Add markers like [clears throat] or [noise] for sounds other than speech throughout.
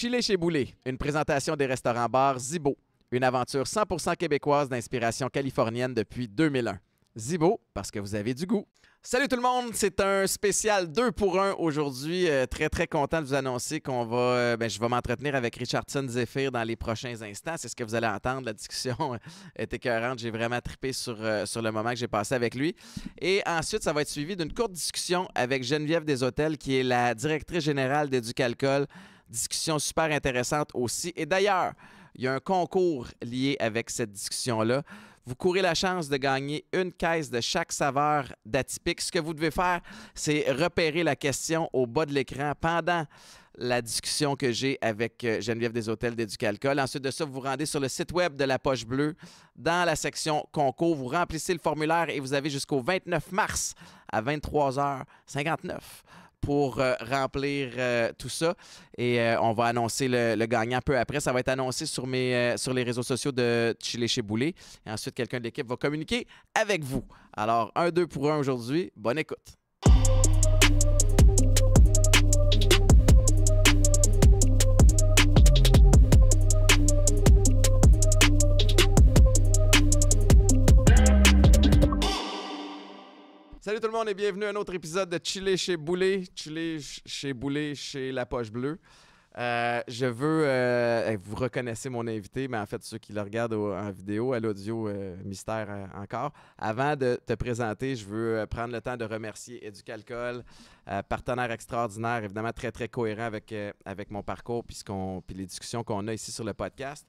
Chile chez Boulet, une présentation des restaurants bar Zibo, une aventure 100% québécoise d'inspiration californienne depuis 2001. Zibo, parce que vous avez du goût. Salut tout le monde, c'est un spécial deux pour un aujourd'hui. Euh, très très content de vous annoncer qu'on va, euh, ben, je vais m'entretenir avec Richardson Zephyr dans les prochains instants. C'est ce que vous allez entendre. La discussion [laughs] est écœurante. J'ai vraiment trippé sur, euh, sur le moment que j'ai passé avec lui. Et ensuite, ça va être suivi d'une courte discussion avec Geneviève Deshôtels, qui est la directrice générale d'Éducalcool. Discussion super intéressante aussi. Et d'ailleurs, il y a un concours lié avec cette discussion-là. Vous courez la chance de gagner une caisse de chaque saveur d'atypique. Ce que vous devez faire, c'est repérer la question au bas de l'écran pendant la discussion que j'ai avec euh, Geneviève des Hôtels d'Éducalcool. Ensuite de ça, vous vous rendez sur le site web de la Poche Bleue dans la section concours. Vous remplissez le formulaire et vous avez jusqu'au 29 mars à 23h59 pour euh, remplir euh, tout ça. Et euh, on va annoncer le, gagnant peu après. Ça va être annoncé sur, mes, sur les réseaux sociaux de Chile chez Boulet. Et ensuite, quelqu'un de l'équipe va communiquer avec vous. Alors, un, deux pour un aujourd'hui. Bonne écoute. Salut tout le monde et bienvenue à un autre épisode de Chiller chez Boulet. Chile chez Boulet chez La Poche Bleue. Euh, je veux. Euh, vous reconnaissez mon invité, mais en fait, ceux qui le regardent en vidéo, à l'audio, euh, mystère encore. Avant de te présenter, je veux prendre le temps de remercier Educalcol, partenaire extraordinaire, évidemment très, très cohérent avec, avec mon parcours puis les discussions qu'on a ici sur le podcast.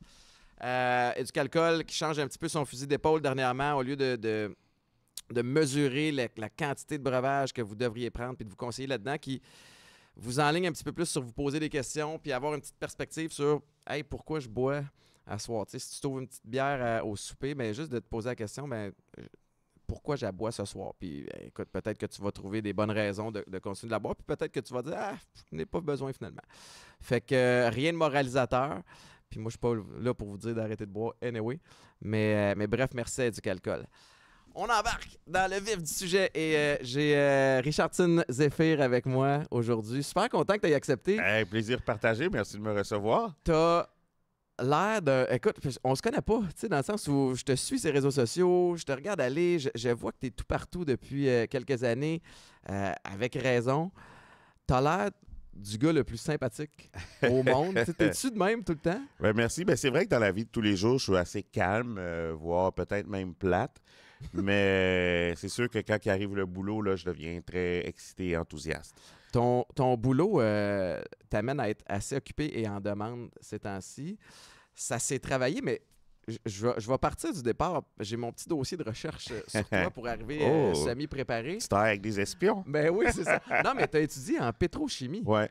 Educalcol qui change un petit peu son fusil d'épaule dernièrement. Au lieu de de mesurer la, quantité de breuvage que vous devriez prendre puis de vous conseiller là-dedans qui vous enligne un petit peu plus sur vous poser des questions puis avoir une petite perspective sur hey, pourquoi je bois à soir. si tu trouves une petite bière euh, au souper, mais ben, juste de te poser la question ben, pourquoi je la bois ce soir. Puis ben, peut-être que tu vas trouver des bonnes raisons de, continuer de la boire, puis peut-être que tu vas dire Ah, je n'ai pas besoin finalement. Fait que euh, rien de moralisateur. Puis moi, je suis pas là pour vous dire d'arrêter de boire anyway. Mais, euh, mais bref, merci à on embarque dans le vif du sujet et euh, j'ai Richardine euh, Richardson Zephyr avec moi aujourd'hui. Super content que tu aies accepté. plaisir partagé, merci de me recevoir. T'as l'air de. Écoute, on se connaît pas, tu sais, dans le sens où je te suis sur les réseaux sociaux, je te regarde aller, je, vois que tu es tout partout depuis euh, quelques années, avec raison. T'as l'air du gars le plus sympathique au [laughs] monde. T'es-tu de même tout le temps? Ben, merci. Mais ben, c'est vrai que dans la vie de tous les jours, je suis assez calme, voire peut-être même plate. Mais euh, c'est sûr que quand il arrive le boulot, là, je deviens très excité et enthousiaste. Ton, ton boulot euh, t'amène à être assez occupé et en demande ces temps-ci. Ça s'est travaillé, mais je, je, vais, partir du départ. J'ai mon petit dossier de recherche euh, sur toi [laughs] pour arriver à oh! semi-préparé. Tu avec des espions? Ben oui, c'est ça. [laughs] Non, mais tu as étudié en pétrochimie. Ouais.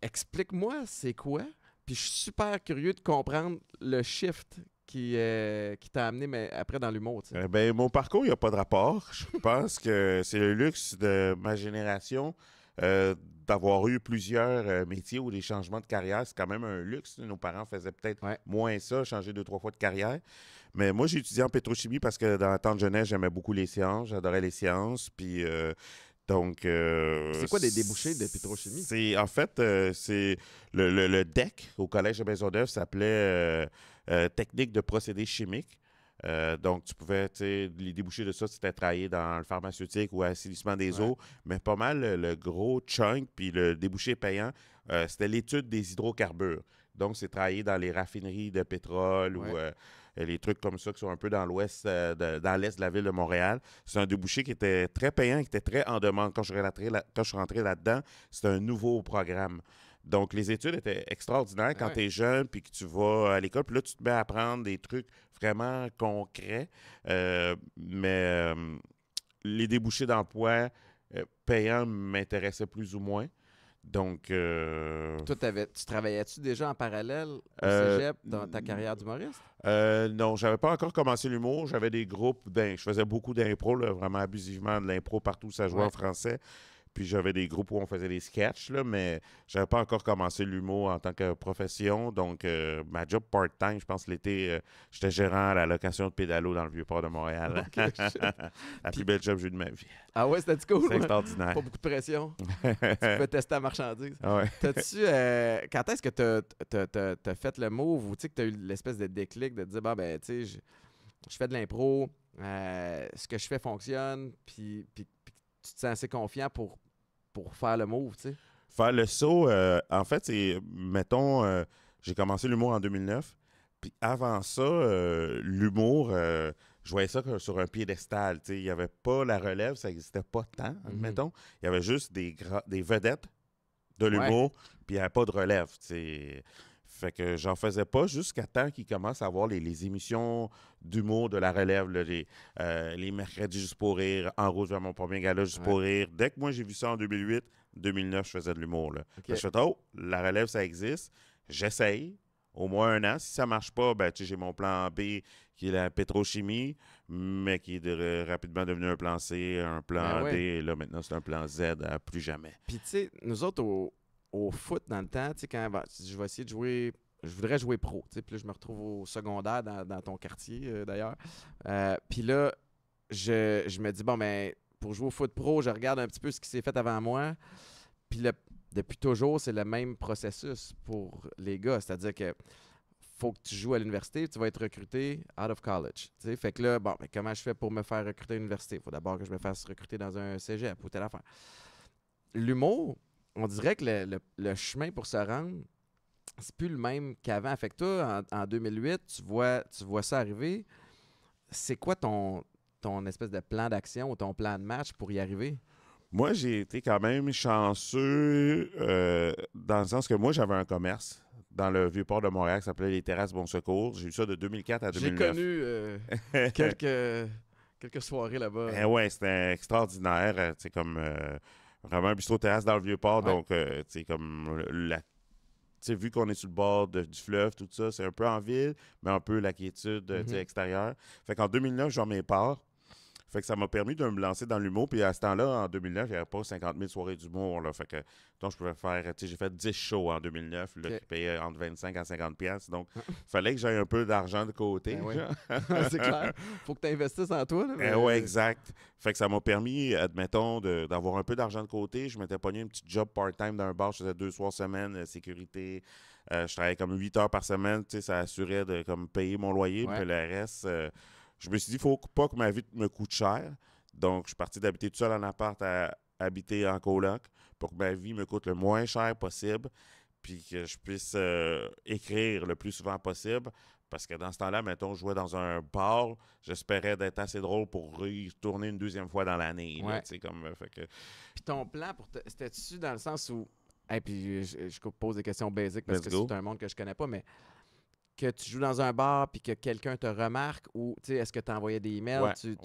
Explique-moi, c'est quoi? Puis je suis super curieux de comprendre le shift qui, euh, qui t'a amené mais après dans l'humour? tu eh ben, mon parcours, il n'y a pas de rapport. [laughs] Je pense que c'est le luxe de ma génération euh, d'avoir eu plusieurs euh, métiers ou des changements de carrière. C'est quand même un luxe. Nos parents faisaient peut-être moins ça, changer deux, trois fois de carrière. Mais moi, j'ai étudié en pétrochimie parce que dans le temps de jeunesse, j'aimais beaucoup les sciences, J'adorais les sciences. Puis donc, c'est quoi des débouchés de pétrochimie? C'est en fait, c'est le, le, DEC au collège de Maisonneuve s'appelait euh, technique techniques de procédés chimiques. Euh, donc, tu pouvais, les débouchés de ça, c'était travailler dans le pharmaceutique ou assainissement des eaux, mais pas mal le, gros chunk, puis le débouché payant, euh, c'était l'étude des hydrocarbures. Donc, c'est travailler dans les raffineries de pétrole ou les trucs comme ça qui sont un peu dans l'ouest, dans l'est de la ville de Montréal. C'est un débouché qui était très payant, qui était très en demande. Quand je, la, quand je suis rentré là-dedans, c'était un nouveau programme. Donc, les études étaient extraordinaires quand tu es jeune puis que tu vas à l'école. Puis là, tu te mets à apprendre des trucs vraiment concrets. Euh, mais euh, les débouchés d'emploi euh, payants m'intéressaient plus ou moins. Donc. Toi, avais, tu travaillais-tu déjà en parallèle au cégep dans ta carrière d'humoriste? non, j'avais pas encore commencé l'humour. J'avais des groupes. Ben, je faisais beaucoup d'impro, vraiment abusivement de l'impro partout, ça jouait en français. Puis j'avais des groupes où on faisait des sketchs, là, mais j'avais pas encore commencé l'humour en tant que profession. Donc, euh, ma job part-time, je pense l'été, euh, j'étais gérant à la location de pédalo dans le Vieux-Port de Montréal. [laughs] [laughs] la plus belle job que j'ai eu de ma vie. Ah ouais, c'était cool. C'est extraordinaire. Pas beaucoup de pression. [laughs] tu peux tester la marchandise. Ah euh, quand est-ce que t'as as, fait le move ou tu as eu l'espèce de déclic de dire, bah ben, tu sais, je, fais de l'impro, ce que je fais fonctionne, puis, puis, puis tu te sens assez confiant pour pour faire le move, Faire le saut, euh, en fait, c'est, mettons, euh, j'ai commencé l'humour en 2009. Puis avant ça, euh, l'humour, je voyais ça sur un piédestal. Il n'y avait pas la relève, ça n'existait pas tant, mhm. mettons. Il y avait juste des, des vedettes de l'humour, puis il n'y avait pas de relève. sais... Fait que j'en faisais pas jusqu'à temps qu'ils commencent à avoir les, les émissions d'humour de la relève, les, euh, les, mercredis juste pour rire, en rose vers mon premier gala juste pour rire. Dès que moi j'ai vu ça en 2008, 2009, je faisais de l'humour. je fais, oh, la relève ça existe, j'essaye au moins un an. Si ça marche pas, ben, j'ai mon plan B qui est la pétrochimie, mais qui est rapidement devenu un plan C, un plan ben D. Et là, maintenant, c'est un plan Z à plus jamais. Puis, tu sais, nous autres, au, au foot dans le temps, tu sais, quand ben, je vais essayer de jouer je voudrais jouer pro. tu sais Puis là, je me retrouve au secondaire dans, ton quartier, euh, d'ailleurs. Euh, puis là, je, me dis, bon, ben, pour jouer au foot pro, je regarde un petit peu ce qui s'est fait avant moi. Puis là, depuis toujours, c'est le même processus pour les gars. C'est-à-dire que faut que tu joues à l'université, tu vas être recruté out of college. tu sais Fait que là, bon, ben, comment je fais pour me faire recruter à l'université? Il faut d'abord que je me fasse recruter dans un cégep ou telle affaire. L'humour, on dirait que le, chemin pour se rendre, c'est plus le même qu'avant. Fait que toi, en, 2008, tu vois, tu vois ça arriver. C'est quoi ton, ton espèce de plan d'action ou ton plan de match pour y arriver? Moi, j'ai été quand même chanceux euh, dans le sens que moi, j'avais un commerce dans le vieux port de Montréal qui s'appelait les Terrasses Bon Secours. J'ai eu ça de 2004 à 2009. J'ai connu euh, [laughs] quelques, quelques soirées là-bas. Oui, eh ouais, c'était extraordinaire. C'est euh, comme vraiment un bistrot terrasse dans le Vieux-Port. Donc, euh, tu sais, comme la vu qu'on est sur le bord du fleuve, tout ça, c'est un peu en ville, mais un peu la quiétude euh, mm-hmm. extérieure. Fait qu'en 2009, je mets part fait que ça m'a permis de me lancer dans l'humour. Puis à ce temps-là, en 2009, il n'y avait pas 50 000 soirées d'humour. Fait que, donc, je pouvais faire, j'ai fait 10 shows en 2009, là, qui payaient entre 25 à 50 pièces Donc, ah. [laughs] fallait que j'aie un peu d'argent de côté. Ben [laughs] c'est clair. Faut que tu investisses en toi. Eh oui, exact. Fait que ça m'a permis, admettons, d'avoir un peu d'argent de côté. Je m'étais pogné un petit job part-time dans un bar. Je faisais deux soirs semaine, euh, sécurité. Euh, je travaillais comme 8 heures par semaine. Tu ça assurait de comme, payer mon loyer. Puis le reste... Euh, je me suis dit, il faut pas que ma vie me coûte cher. Donc, je suis parti d'habiter tout seul en appart à habiter en coloc pour que ma vie me coûte le moins cher possible, puis que je puisse euh, écrire le plus souvent possible. Parce que dans ce temps-là, mettons, je jouais dans un bar, j'espérais d'être assez drôle pour y tourner une deuxième fois dans l'année. Ouais. Euh, que... Puis ton plan, pour c'était-tu dans le sens où. Et puis je, pose des questions basiques parce que c'est un monde que je connais pas, mais que tu joues dans un bar puis que quelqu'un te remarque ou tu est-ce que tu envoyé des emails tu,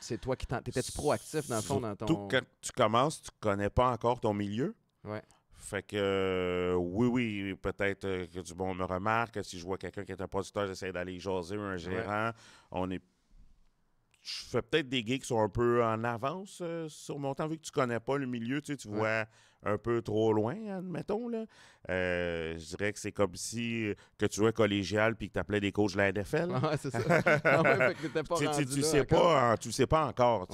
c'est toi qui t'étais-tu proactif dans le fond dans ton quand tu commences tu connais pas encore ton milieu ouais fait que euh, oui, oui, peut-être euh, que du bon me remarque. Si je vois quelqu'un qui est un producteur, j'essaie d'aller jaser un gérant. On est je fais peut-être des gigs qui sont un peu en avance euh, sur mon temps, vu que tu connais pas le milieu, tu, tu vois un peu trop loin, admettons. Là. Euh, je dirais que c'est comme si euh, que tu jouais collégial puis que tu appelais des coachs de la NFL. [laughs] c'est ça. [laughs] Ah tu, ne sais pas, encore.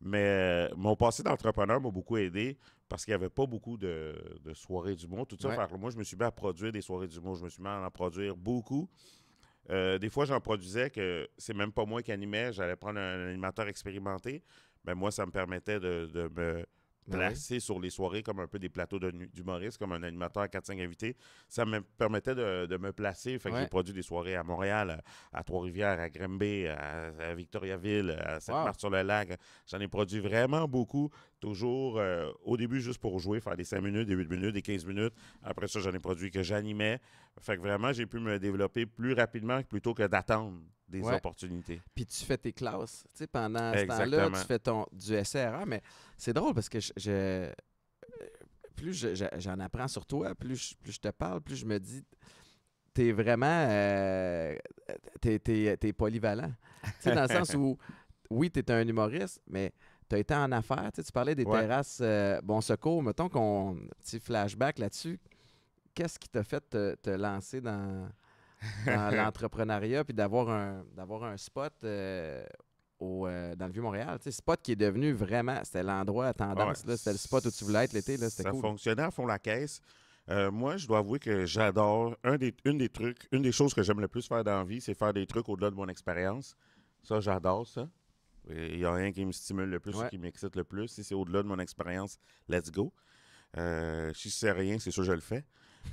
Mais euh, mon passé d'entrepreneur m'a beaucoup aidé parce qu'il n'y avait pas beaucoup de, soirées du monde. Tout ça, moi, je me suis mis à produire des soirées du monde. Je me suis mis à en produire beaucoup. des fois, j'en produisais que c'est même pas moi qui animais. J'allais prendre un, animateur expérimenté. Mais moi, ça me permettait de, de me placé sur les soirées comme un peu des plateaux d'humoristes, comme un animateur à 4-5 invités. Ça me permettait de, me placer. Fait j'ai produit des soirées à Montréal, à Trois-Rivières, à Grimby, à, Victoriaville, à Sainte-Marthe-sur-le-Lac. J'en ai produit vraiment beaucoup. Toujours euh, au début, juste pour jouer, faire des 5 minutes, des 8 minutes, des 15 minutes. Après ça, j'en ai produit que j'animais. Fait que vraiment, j'ai pu me développer plus rapidement plutôt que d'attendre des opportunités. Puis tu fais tes classes. Tu sais, pendant ce temps-là, tu fais ton, du SRA. Mais c'est drôle parce que je, plus j'en apprends sur toi, plus je, plus je te parle, plus je me dis t'es vraiment euh, t'es es, es polyvalent. dans le sens où [laughs] oui, t'es un humoriste, mais tu as été en affaires. tu parlais des terrasses euh, Bon Secours. Mettons qu'on petit flashback là-dessus. Qu'est-ce qui t'a fait te, lancer dans dans [laughs] l'entrepreneuriat, puis d'avoir un, d'avoir un spot euh, euh, dans le Vieux-Montréal. Tu sais, spot qui est devenu vraiment, c'était l'endroit à tendance, ah c'était le spot où tu voulais être l'été. Là, c'était cool. font la caisse. Euh, moi, je dois avouer que j'adore. Un une des trucs, une des choses que j'aime le plus faire dans la vie, c'est faire des trucs au-delà de mon expérience. Ça, j'adore ça. Il n'y a rien qui me stimule le plus qui m'excite le plus. Si c'est au-delà de mon expérience, let's go. Euh, si c'est rien, c'est sûr que je le fais.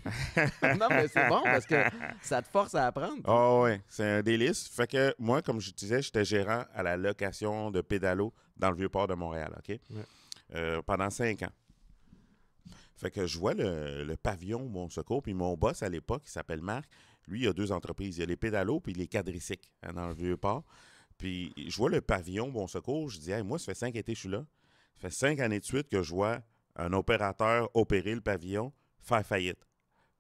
[laughs] non, mais c'est bon parce que ça te force à apprendre. Oh ah oui, c'est un délice. Fait que moi, comme je disais, j'étais gérant à la location de pédalo dans le Vieux-Port de Montréal, OK? Euh, pendant cinq ans. Fait que je vois le, pavillon Mon Secours, puis mon boss à l'époque, qui s'appelle Marc, lui, il a deux entreprises. Il y a les pédalos puis les quadricycles hein, dans le Vieux-Port. Puis je vois le pavillon Bon Secours, je dis, moi, ça fait cinq étés je suis là. Ça fait cinq années de suite que je vois un opérateur opérer le pavillon, faire faillite.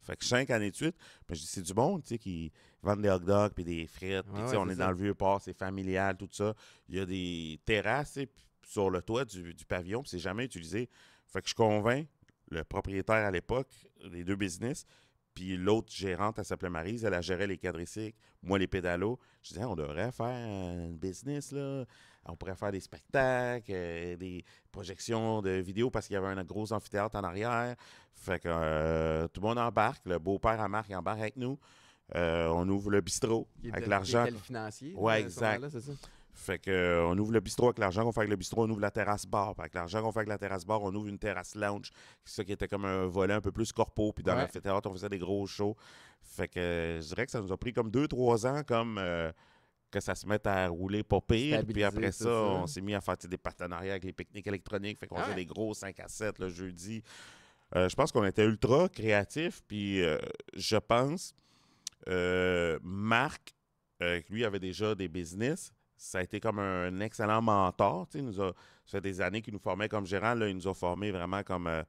Fait que cinq années de suite, ben, c'est du bon, tu sais, qui vendent des hot dogs puis des frites. Puis, on est, dans le vieux port, c'est familial, tout ça. Il y a des terrasses sur le toit du, pavillon, puis c'est jamais utilisé. Fait que je convainc le propriétaire à l'époque, les deux business, puis l'autre gérante, elle s'appelait Marise, elle a géré les quadricycles, moi les pédalos. Je disais, on devrait faire un business, là on pourrait faire des spectacles, euh, des projections de vidéos parce qu'il y avait un gros amphithéâtre en arrière. Fait que euh, tout le monde embarque. Le beau-père à Marc embarque avec nous. on ouvre le bistrot avec l'argent. financier. exact. Fait que on ouvre le bistrot avec l'argent qu'on fait avec le bistrot, on ouvre la terrasse bar. Avec l'argent qu'on fait avec la terrasse bar, on ouvre une terrasse lounge. C'est ça qui était comme un volet un peu plus corpo. Puis dans l'amphithéâtre, on faisait des gros shows. Fait que euh, je dirais que ça nous a pris comme deux, trois ans comme que ça se mette à rouler pas pire. puis après ça, on s'est mis à faire des partenariats avec les pique-niques électroniques. Fait qu'on ah des gros 5 à 7 le jeudi. Euh, je pense qu'on était ultra créatifs. Puis euh, je pense, euh, Marc, lui avait déjà des business, ça a été comme un excellent mentor. nous ça fait des années qu'il nous formait comme gérant. Là, il nous a formés vraiment comme ah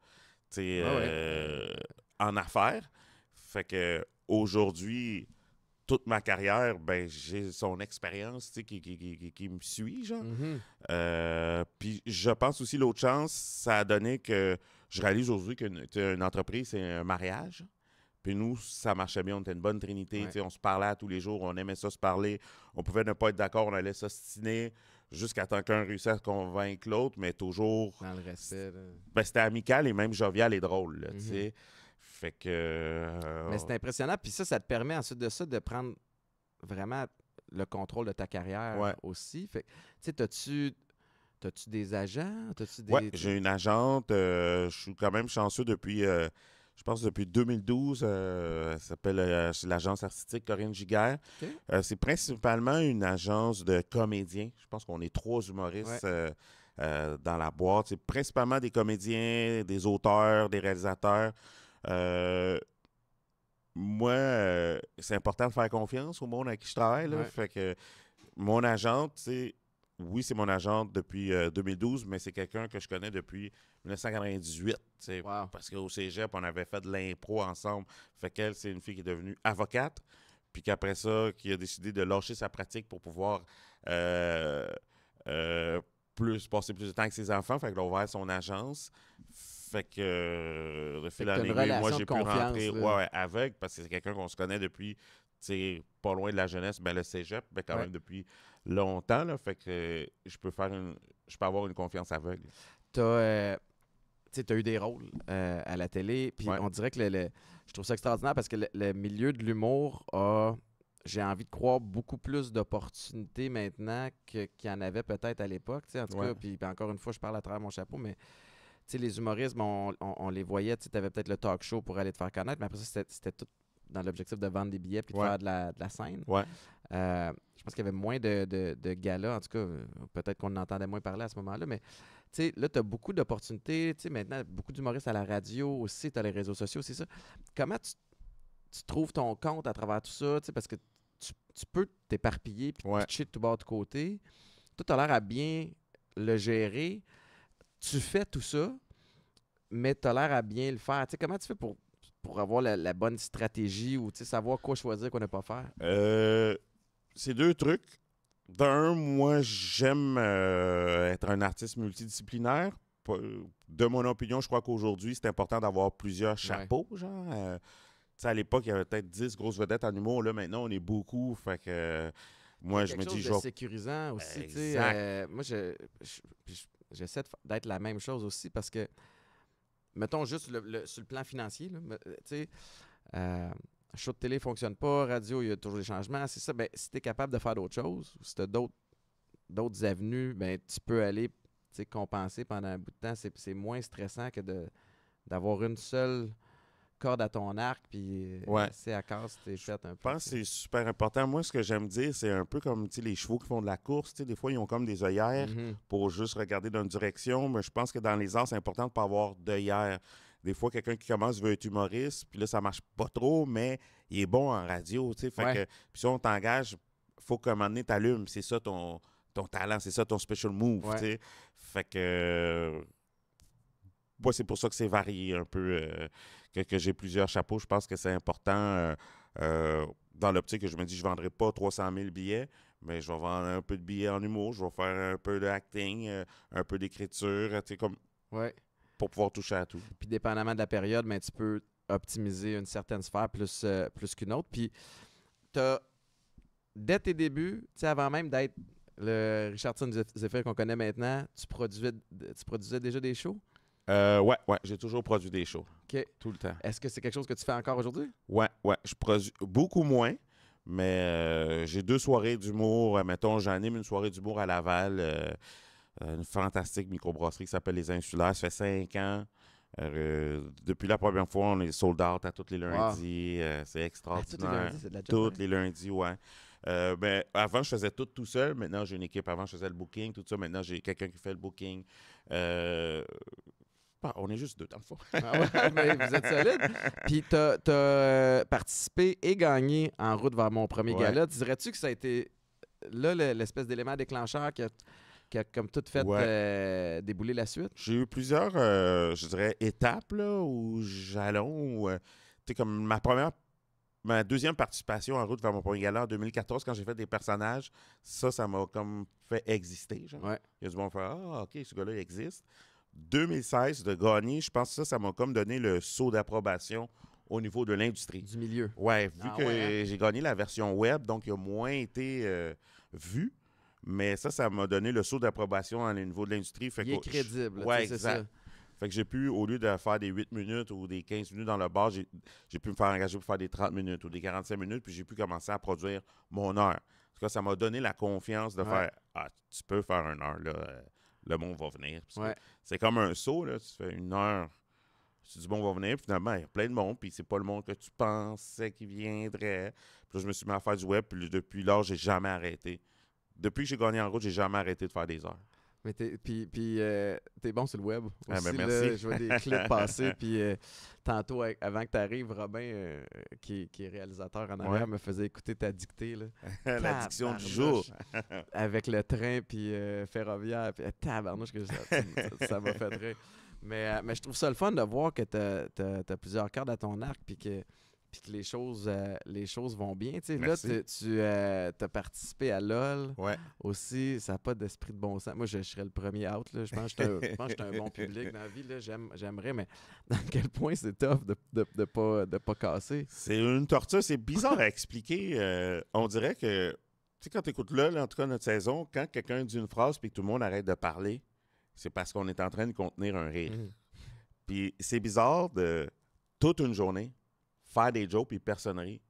en affaires. Fait que aujourd'hui, toute ma carrière, ben, j'ai son expérience qui, me suit. Genre. Mm-hmm. Euh, puis je pense aussi, l'autre chance, ça a donné que je réalise aujourd'hui qu'une entreprise, c'est un mariage. Puis nous, ça marchait bien, on était une bonne trinité. On se parlait tous les jours, on aimait ça se parler. On pouvait ne pas être d'accord, on allait s'ostiner jusqu'à temps qu'un réussisse à convaincre l'autre, mais toujours. Dans le respect. Ben, c'était amical et même jovial et drôle. Là, mm-hmm. Fait que. Euh, Mais c'est impressionnant. Puis ça, ça te permet ensuite de ça de prendre vraiment le contrôle de ta carrière aussi. Fait que, tu sais, t'as-tu des agents? as des... j'ai une agente. Euh, je suis quand même chanceux depuis. Euh, je pense depuis 2012, ça s'appelle l'agence artistique Corinne Giguère. c'est principalement une agence de comédiens. Je pense qu'on est trois humoristes dans la boîte. C'est principalement des comédiens, des auteurs, des réalisateurs. Euh, moi, euh, c'est important de faire confiance au monde avec qui je travaille. Fait que mon agente, c'est oui, c'est mon agente depuis 2012, euh, mais c'est quelqu'un que je connais depuis 1998. Wow. Parce qu'au cégep, on avait fait de l'impro ensemble. Fait qu'elle, c'est une fille qui est devenue avocate. Puis qu'après ça, qui a décidé de lâcher sa pratique pour pouvoir plus passer plus de temps avec ses enfants. Fait qu'elle a son agence. Fait que euh, moi, j'ai pu rentrer ouais, avec, parce que c'est quelqu'un qu'on se connaît depuis, pas loin de la jeunesse, mais ben, le cégep, ben, quand même depuis longtemps. Là, fait que je peux faire une, je peux avoir une confiance aveugle. T'as, euh, as eu des rôles euh, à la télé, puis on dirait que je trouve ça extraordinaire parce que le, milieu de l'humour a j'ai envie de croire beaucoup plus d'opportunités maintenant qu'il y en avait peut-être à l'époque. En tout cas, puis, encore une fois, je parle à travers mon chapeau, mais les humoristes, on, les voyait, tu avais peut-être le talk show pour aller te faire connaître, mais après ça, c'était tout dans l'objectif de vendre des billets puis de faire de la, scène. Euh, je pense qu'il y avait moins de, de, galas, en tout cas, euh, peut-être qu'on entendait moins parler à ce moment-là, mais tu là, tu as beaucoup d'opportunités, maintenant, beaucoup d'humoristes à la radio aussi, tu as les réseaux sociaux, c'est ça. Comment tu, trouves ton compte à travers tout ça, tu parce que tu, peux t'éparpiller puis pitcher de tout bas de côté. Tout a l'air à bien le gérer, tu fais tout ça, mais tu as l'air à bien le faire. comment tu fais pour, pour avoir la, bonne stratégie ou savoir quoi choisir, quoi ne pas faire? Euh, c'est deux trucs. D'un, moi, j'aime euh, être un artiste multidisciplinaire. De mon opinion, je crois qu'aujourd'hui, c'est important d'avoir plusieurs chapeaux. Euh, à l'époque, il y avait peut-être 10 grosses vedettes en humour. Là, maintenant, on est beaucoup. Fait que moi, je me dis. C'est sécurisant aussi. moi, je, J'essaie d'être la même chose aussi parce que, mettons juste sur le plan financier, tu sais, euh, télé ne fonctionne pas, radio, il y a toujours des changements. C'est ça, ben, si tu es capable de faire d'autres choses, si tu as d'autres avenues, ben, tu peux aller compenser pendant un bout de temps. C'est moins stressant que d'avoir une seule corde à ton arc, puis euh, c'est à casse, t'es fait un Je pense que c'est super important. Moi, ce que j'aime dire, c'est un peu comme les chevaux qui font de la course. Des fois, ils ont comme des œillères mm-hmm. pour juste regarder dans une direction. Mais je pense que dans les arts, c'est important de ne pas avoir d'œillères. Des fois, quelqu'un qui commence veut être humoriste, puis là, ça marche pas trop, mais il est bon en radio. Fait que, puis si on t'engage, faut qu'à un moment C'est ça ton, ton talent, c'est ça ton special move. Fait que euh, moi, c'est pour ça que c'est varié un peu, euh, que, j'ai plusieurs chapeaux. Je pense que c'est important euh, euh, dans l'optique que je me dis, je ne vendrai pas 300 000 billets, mais je vais vendre un peu de billets en humour, je vais faire un peu de acting, un peu d'écriture, tu comme. Ouais. Pour pouvoir toucher à tout. Puis, dépendamment de la période, mais tu peux optimiser une certaine sphère plus, plus qu'une autre. Puis, dès tes débuts, avant même d'être le Richardson Zephyr qu'on connaît maintenant, tu tu produisais déjà des shows? Euh, ouais, ouais, j'ai toujours produit des shows. Tout le temps. Est-ce que c'est quelque chose que tu fais encore aujourd'hui? Ouais, ouais. Je produis beaucoup moins, mais euh, j'ai deux soirées d'humour. Euh, mettons, j'anime une soirée d'humour à Laval, euh, une fantastique microbrasserie qui s'appelle Les Insulaires. Ça fait cinq ans. depuis la première fois, on est sold out à tous les ah, lundis. c'est extraordinaire. toutes tous hein? les lundis, ouais. Euh, ben, avant, je faisais tout tout seul. Maintenant, j'ai une équipe. Avant, je faisais le booking, tout ça. Maintenant, j'ai quelqu'un qui fait le booking. On est juste deux dans le fond. mais ah ah ben, vous êtes solide. Puis tu as, euh, participé et gagné en route vers mon premier gala. Dirais-tu que ça a été euh, là l'espèce d'élément déclencheur qui a, comme tout fait euh, débouler la suite? J'ai eu plusieurs, je dirais, étapes là, ou jalons. tu comme ma première ma deuxième participation en route vers mon premier gala en 2014, quand j'ai fait des personnages, ça, ça m'a comme fait exister. Genre. Il y a du monde Ah, OK, ce gars-là, il existe. 2016 de gagner, je pense que ça, ça m'a comme donné le saut d'approbation au niveau de l'industrie. Du milieu. Ouais, vu ah que hein? j'ai gagné la version web, donc il a moins été euh, vu. Mais ça, ça m'a donné le saut d'approbation au niveau de l'industrie. Il est crédible. Ouais, exact. Ça. Fait que j'ai pu, au lieu de faire des 8 minutes ou des 15 minutes dans le bar, j'ai pu me faire engager pour faire des 30 minutes ou des 45 minutes, puis j'ai pu commencer à produire mon heure. En que ça m'a donné la confiance de faire Ah, tu peux faire un heure, là. Euh, le monde va venir. C'est comme un saut, tu fais une heure. Tu dis, bon, on va venir. Puis finalement, il y a plein de monde. Puis c'est pas le monde que tu pensais qui viendrait. Puis je me suis mis à faire du web. Puis depuis lors j'ai jamais arrêté. Depuis que j'ai gagné en route, j'ai jamais arrêté de faire des heures. Mais t'es, puis, puis euh, t'es bon sur le web. Ah, ben, aussi, je vois des clips [laughs] passer. Puis euh, tantôt, avant que tu arrives, Robin, euh, qui, est réalisateur en arrière, me faisait écouter ta dictée. Là. [laughs] la du jour. [laughs] avec le train, puis ferroviaire. Puis tabarnouche, que ça m'a fait rire. Mais, mais je trouve ça le fun de voir que t'as as plusieurs cartes à ton arc. Puis que puis que les choses, euh, les choses vont bien. Tu là, tu, euh, as participé à LOL. Aussi, ça n'a pas d'esprit de bon sens. Moi, je, serais le premier out. Je pense que je un, bon [laughs] public dans la vie. J'aimerais, mais dans [laughs] quel point c'est tough de ne pas, casser. C'est une torture. C'est bizarre à expliquer. Euh, on dirait que, tu sais, quand tu écoutes LOL, en tout cas notre saison, quand quelqu'un dit une phrase puis que tout le monde arrête de parler, c'est parce qu'on est en train de contenir un rire. Mm. Puis c'est bizarre de toute une journée faire des jokes et personneries.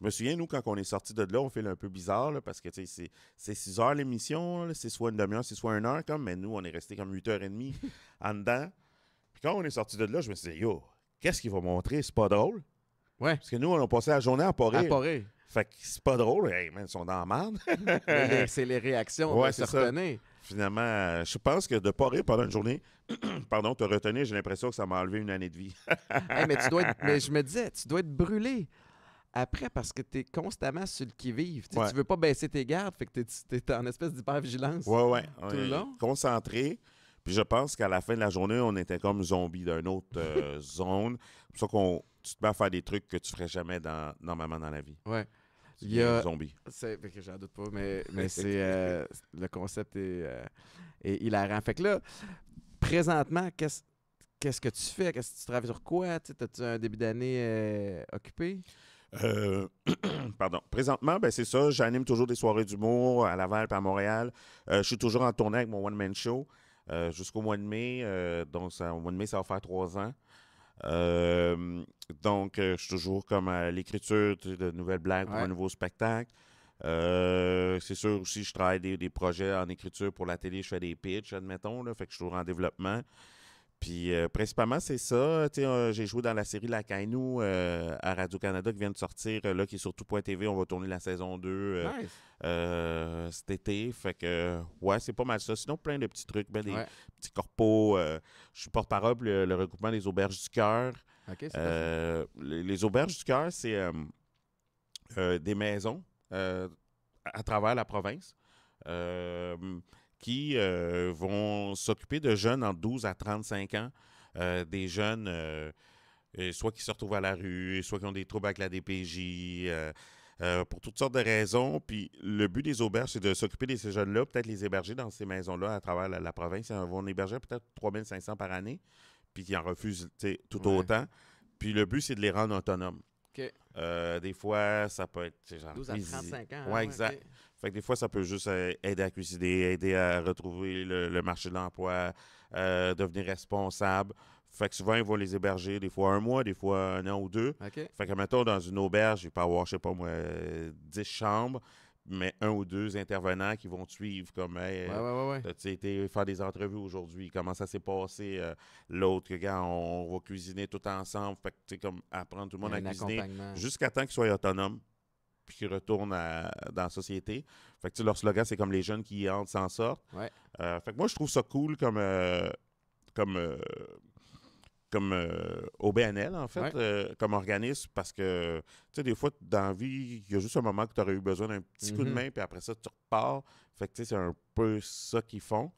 Je me souviens, nous, quand on est sorti de là, on fait un peu bizarre parce que c'est 6 heures l'émission, c'est soit une demi-heure, c'est soit une heure, comme, mais nous, on est resté comme 8h30 [laughs] en dedans. Puis quand on est sorti de là, je me suis dit, yo, qu'est-ce qu'il va montrer? C'est pas drôle. Parce que nous, on a passé la journée à pas À Fait que c'est pas drôle. ils sont dans la merde. [laughs] c'est les réactions finalement, euh, je pense que de ne pas pendant une journée, [clears throat] pardon, te retenir, j'ai l'impression que ça m'a enlevé une année de vie. [laughs] [laughs] mais, je me disais, tu dois être brûlé après parce que tu es constamment sur le qui-vive. Tu ne veux pas baisser tes gardes, fait que tu es, en espèce d'hypervigilance ouais, Oui, Concentré. Puis je pense qu'à la fin de la journée, on était comme zombies d'une autre euh, [laughs] zone. C'est pour ça qu'on tu te mets à faire des trucs que tu ferais jamais normalement dans la vie. Ouais. Il y zombie. j'en doute pas, mais, [laughs] c'est euh, le concept est, et euh, hilarant. Fait que là, présentement, qu'est-ce que tu fais quest tu travailles sur quoi as tu un début d'année euh, occupé [clears throat] pardon. Présentement, ben, c'est ça. J'anime toujours des soirées d'humour à Laval et à Montréal. je suis toujours en tournée avec mon one-man show jusqu'au mois de mai. donc, au mois de mai, ça va faire trois ans. Euh, donc, euh, je suis toujours comme à l'écriture de nouvelles blagues un nouveau spectacle. Euh, c'est sûr aussi, je travaille des, projets en écriture pour la télé, je fais des pitchs, admettons, là, fait que je suis toujours en développement. Puis euh, principalement, c'est ça. Euh, j'ai joué dans la série La Cainou euh, à Radio-Canada qui vient de sortir, là, qui est sur tout.tv. On va tourner la saison 2 cet été. Fait que, ouais, c'est pas mal ça. Sinon, plein de petits trucs, ben, des petits corpos. je suis porte-parole le, regroupement des auberges du cœur. les, les, auberges du cœur, c'est des maisons à travers la province qui euh, vont s'occuper de jeunes en 12 à 35 ans, euh, des jeunes euh, soit qui se retrouvent à la rue, soit qui ont des troubles avec la DPJ, pour toutes sortes de raisons. Puis le but des auberges, c'est de s'occuper de ces jeunes-là, peut-être les héberger dans ces maisons-là à travers la, province. Ils vont héberger peut-être 3500 par année, puis qui en refusent tout autant. Puis le but, c'est de les rendre autonomes. des fois, ça peut être. Genre, 12 à 35 ans. Oui, hein, exact. Fait que des fois, ça peut juste euh, aider à cuisiner, aider à retrouver le, marché de l'emploi, euh, devenir responsable. Fait que souvent, ils vont les héberger des fois un mois, des fois un an ou deux. Fait que, mettons, dans une auberge, il peut avoir, je sais pas moi, 10 chambres, mais un ou deux intervenants qui vont suivre comme hey, euh, tu été faire des entrevues aujourd'hui, comment ça s'est passé l'autre gars, on, va cuisiner tout ensemble, fait que tu comme apprendre tout le monde à cuisiner jusqu'à temps qu'ils soient autonomes puis qui retournent dans la société. Fait que leur slogan, c'est comme les jeunes qui entrent s'en sortent. Euh, fait que moi, je trouve ça cool comme. Euh, comme euh, comme au BNL, en fait, comme organisme, parce que, tu sais, des fois, dans la vie, il y a juste un moment que tu aurais eu besoin d'un petit coup de mm-hmm. main, puis après ça, tu repars. Fait que, tu sais, c'est un peu ça qu'ils font.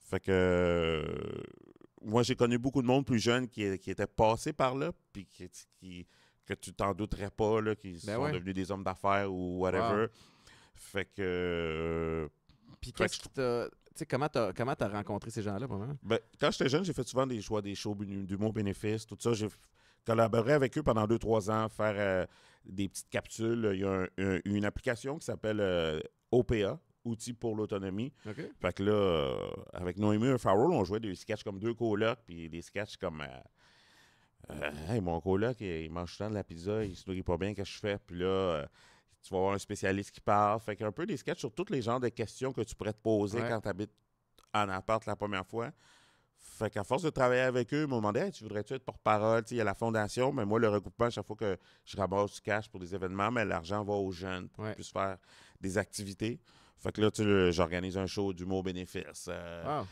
Fait que, moi, j'ai connu beaucoup de monde plus jeune qui, était passé par là, puis qui que tu t'en douterais pas, là, ben sont devenus des hommes d'affaires ou whatever. Fait que. Euh, puis qu'est-ce Tu sais, comment t'as as rencontré ces gens-là, pour ben, quand j'étais jeune, j'ai fait souvent des choix, des shows d'humour bénéfice, tout ça. J'ai collaboré avec eux pendant 2-3 ans, faire euh, des petites capsules. Il y a une application qui s'appelle euh, OPA, Outils pour l'autonomie. Fait que là, avec Noémie et Farrell, on jouait des sketchs comme deux colocs, puis des sketchs comme euh, hey, mon coloc, il mange tout de la pizza, il se nourrit pas bien, qu'est-ce que je fais? Puis là, euh, tu vas avoir un spécialiste qui parle. Fait un peu des sketchs sur tous les genres de questions que tu pourrais te poser quand tu habites en appart la première fois. Fait qu'à force de travailler avec eux, ils m'ont demandé Tu voudrais-tu être porte-parole Il y a la fondation, mais moi, le recoupement, chaque fois que je ramasse du cash pour des événements, mais l'argent va aux jeunes pour qu'ils puissent faire des activités. Fait que là, tu j'organise un show du mot bénéfice. Euh,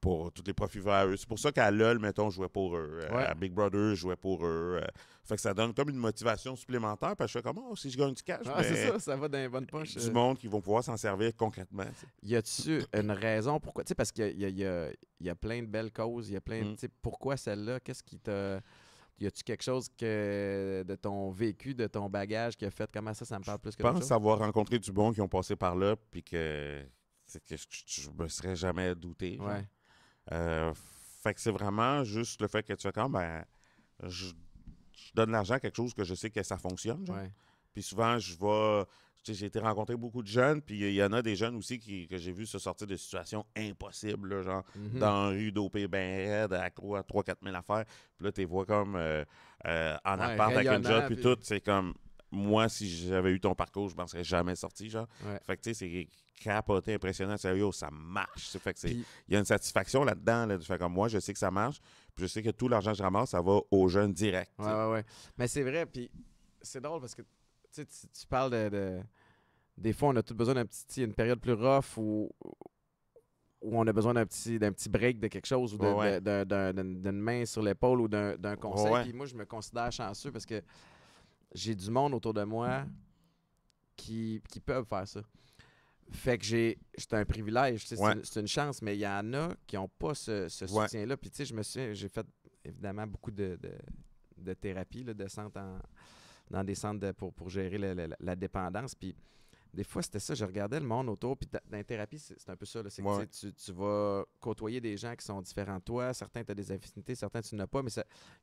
pour tous les profits vers eux. C'est pour ça qu'à LOL, mettons, je jouais pour eux. Euh, à Big Brother, je jouais pour eux. Euh, fait que ça donne comme une motivation supplémentaire. Parce que je fais comme, oh, si je gagne du cash. Ah, c'est ça, ça va dans les bonnes poches. Du euh. monde qui vont pouvoir s'en servir concrètement. Y a-tu une raison pourquoi? Tu sais, parce qu'il y a, plein de belles causes. Il y a plein de. Mm. pourquoi celle-là? Qu'est-ce qui t'a. Y a-tu quelque chose que de ton vécu, de ton bagage qui a fait comment ça, ça me parle plus que Je pense avoir rencontré du bon qui ont passé par là, puis que, je, me serais jamais douté. Euh, fait que c'est vraiment juste le fait que tu fais comme, ben, je, donne l'argent à quelque chose que je sais que ça fonctionne. Puis souvent, je vais. J'ai été rencontrer beaucoup de jeunes, puis il y en a des jeunes aussi qui, que j'ai vu se sortir de situations impossibles, genre mhm. dans une rue, dopé ben raide, à 3-4 000 affaires. Puis là, tu vois comme euh, euh, en appart avec une job, puis, puis tout, c'est comme moi, si j'avais eu ton parcours, je m'en serais jamais sorti, genre. Fait que, tu sais, c'est capoté, impressionnant, sérieux, ça marche. Fait Il y a une satisfaction là-dedans, là, fait comme moi, je sais que ça marche, je sais que tout l'argent que je ramasse, ça va aux jeunes direct. Ouais, ouais, Mais c'est vrai, puis c'est drôle parce que, tu parles de, Des fois, on a tout besoin d'un petit... une période plus rough où, on a besoin d'un petit, d'un petit break de quelque chose ou d'une main sur l'épaule ou d'un, d'un conseil. Puis moi, je me considère chanceux parce que j'ai du monde autour de moi qui, qui peuvent faire ça. Fait que j'ai. C'est un privilège, c'est, une, chance, mais il y en a qui n'ont pas ce, soutien-là. Puis, tu sais, je me suis. J'ai fait évidemment beaucoup de, de, de thérapie, dans des centres pour, pour gérer la dépendance. Puis, des fois, c'était ça. Je regardais le monde autour. Puis dans la thérapie, c'est un peu ça. C'est tu, vas côtoyer des gens qui sont différents de toi. Certains, tu as des affinités, certains, tu n'as pas. Mais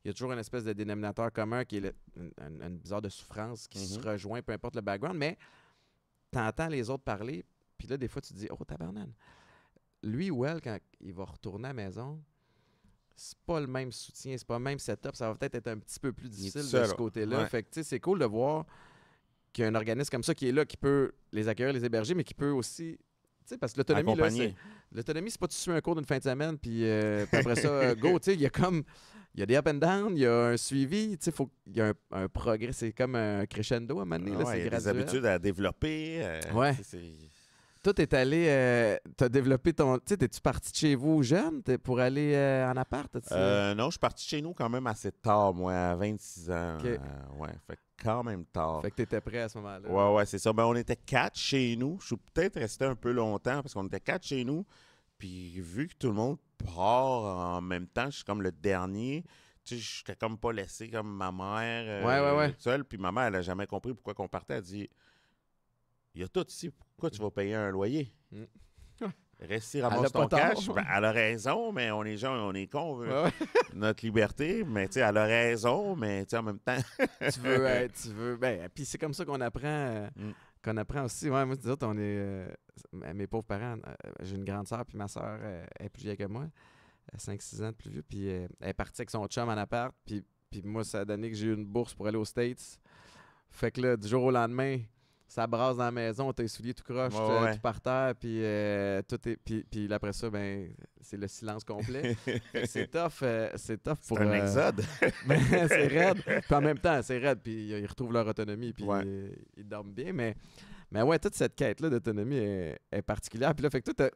il y a toujours une espèce de dénominateur commun qui est une, bizarre de souffrance qui se mm-hmm. rejoint, peu importe le background. Mais tu entends les autres parler. Puis là, des fois, tu te dis Oh, tabarnane. Lui ou elle, quand il va retourner à la maison, c'est pas le même soutien, c'est pas le même setup. Ça va peut-être être un petit peu plus difficile de ce côté-là. Fait tu sais, c'est cool de voir qu'il y a un organisme comme ça qui est là, qui peut les accueillir, les héberger, mais qui peut aussi. Tu sais, parce que l'autonomie, c'est. L'autonomie, c'est pas tu suis un cours d'une fin de semaine, puis, euh, après ça, euh, go, tu sais, il y a comme. Il y a des up and down, il y a un suivi, tu sais, il y a un, progrès, c'est comme un crescendo à mener moment donné. là, il y a des habitudes à développer. Euh, toi, t'es allé, euh, t'as développé ton. Tu sais, t'es-tu parti de chez vous jeune pour aller euh, en appart? Euh, non, je suis parti chez nous quand même assez tard, moi, à 26 ans. Ok. Euh, ouais, fait quand même tard. Fait que t'étais prêt à ce moment-là. Ouais, ouais, c'est ça. Ben, on était quatre chez nous. Je suis peut-être resté un peu longtemps parce qu'on était quatre chez nous. Puis vu que tout le monde part en même temps, je suis comme le dernier Tu je j'étais comme pas laissé comme ma mère ouais, ouais, seule. Puis ma mère, elle a jamais compris pourquoi qu'on partait. Elle dit il y a tout ici. Pourquoi tu vas payer un loyer? rester hmm. [laughs] Reste ton cash. elle a raison, mais on est gens, on est cons, notre liberté. Mais tu sais, elle a raison, mais tu en même temps. [laughs] tu veux, tu veux. Ben, [laughs] puis c'est comme ça qu'on apprend. Euh, hmm. Qu'on apprend aussi. Ouais, moi, tu on est. Euh, mes pauvres parents, euh, j'ai une grande sœur, puis ma sœur est plus vieille que moi, 5-6 ans de plus vieux, puis elle est partie avec son chum en appart, puis, puis moi, ça a donné que j'ai eu une bourse pour aller aux States. Fait que là, du jour au lendemain, ça brasse dans la maison, t'as les souliers tout croche, tout par terre, puis euh, tout est, puis, puis après ça, ben c'est le silence complet. [laughs] Euh, c'est tough, c'est tough pour. un euh, exode. [laughs] Ben, c'est raide. en même temps, c'est raide, puis ils retrouvent leur autonomie, puis ils, dorment bien, mais. Mais ouais, toute cette quête-là d'autonomie est, particulière. Puis là, fait que toi,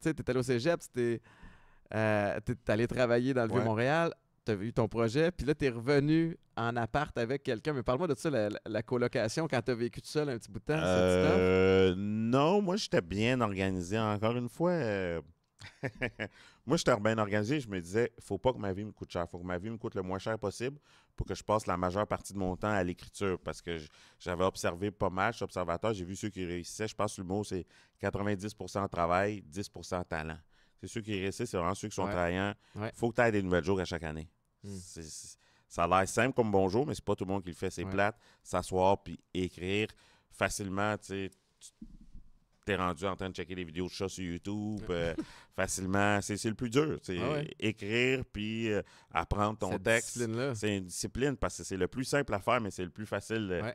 t'es allé au cégep, t'es allé travailler dans le Vieux-Montréal tu as eu ton projet, puis là, tu es revenu en appart avec quelqu'un. Mais parle-moi de ça, la, colocation, quand tu as vécu tout seul un petit bout de temps. Euh, non, moi, j'étais bien organisé. Encore une fois, euh, [laughs] moi, j'étais bien organisé. Je me disais, faut pas que ma vie me coûte cher. faut que ma vie me coûte le moins cher possible pour que je passe la majeure partie de mon temps à l'écriture. Parce que j'avais observé pas mal, d'observateurs. j'ai vu ceux qui réussissaient. Je pense que le mot, c'est 90 travail, 10 talent. C'est ceux qui réussissent, c'est vraiment ceux qui sont travaillants. Il faut que tu aies des nouvelles jours à chaque année. Hmm. Ça a l'air simple comme bonjour, mais c'est pas tout le monde qui le fait. C'est plate, s'asseoir puis écrire facilement. Tu es rendu en train de checker des vidéos de chats sur YouTube euh, [laughs] facilement. C'est le plus dur. Ah écrire puis euh, apprendre ton texte. C'est une discipline parce que c'est le plus simple à faire, mais c'est le plus facile.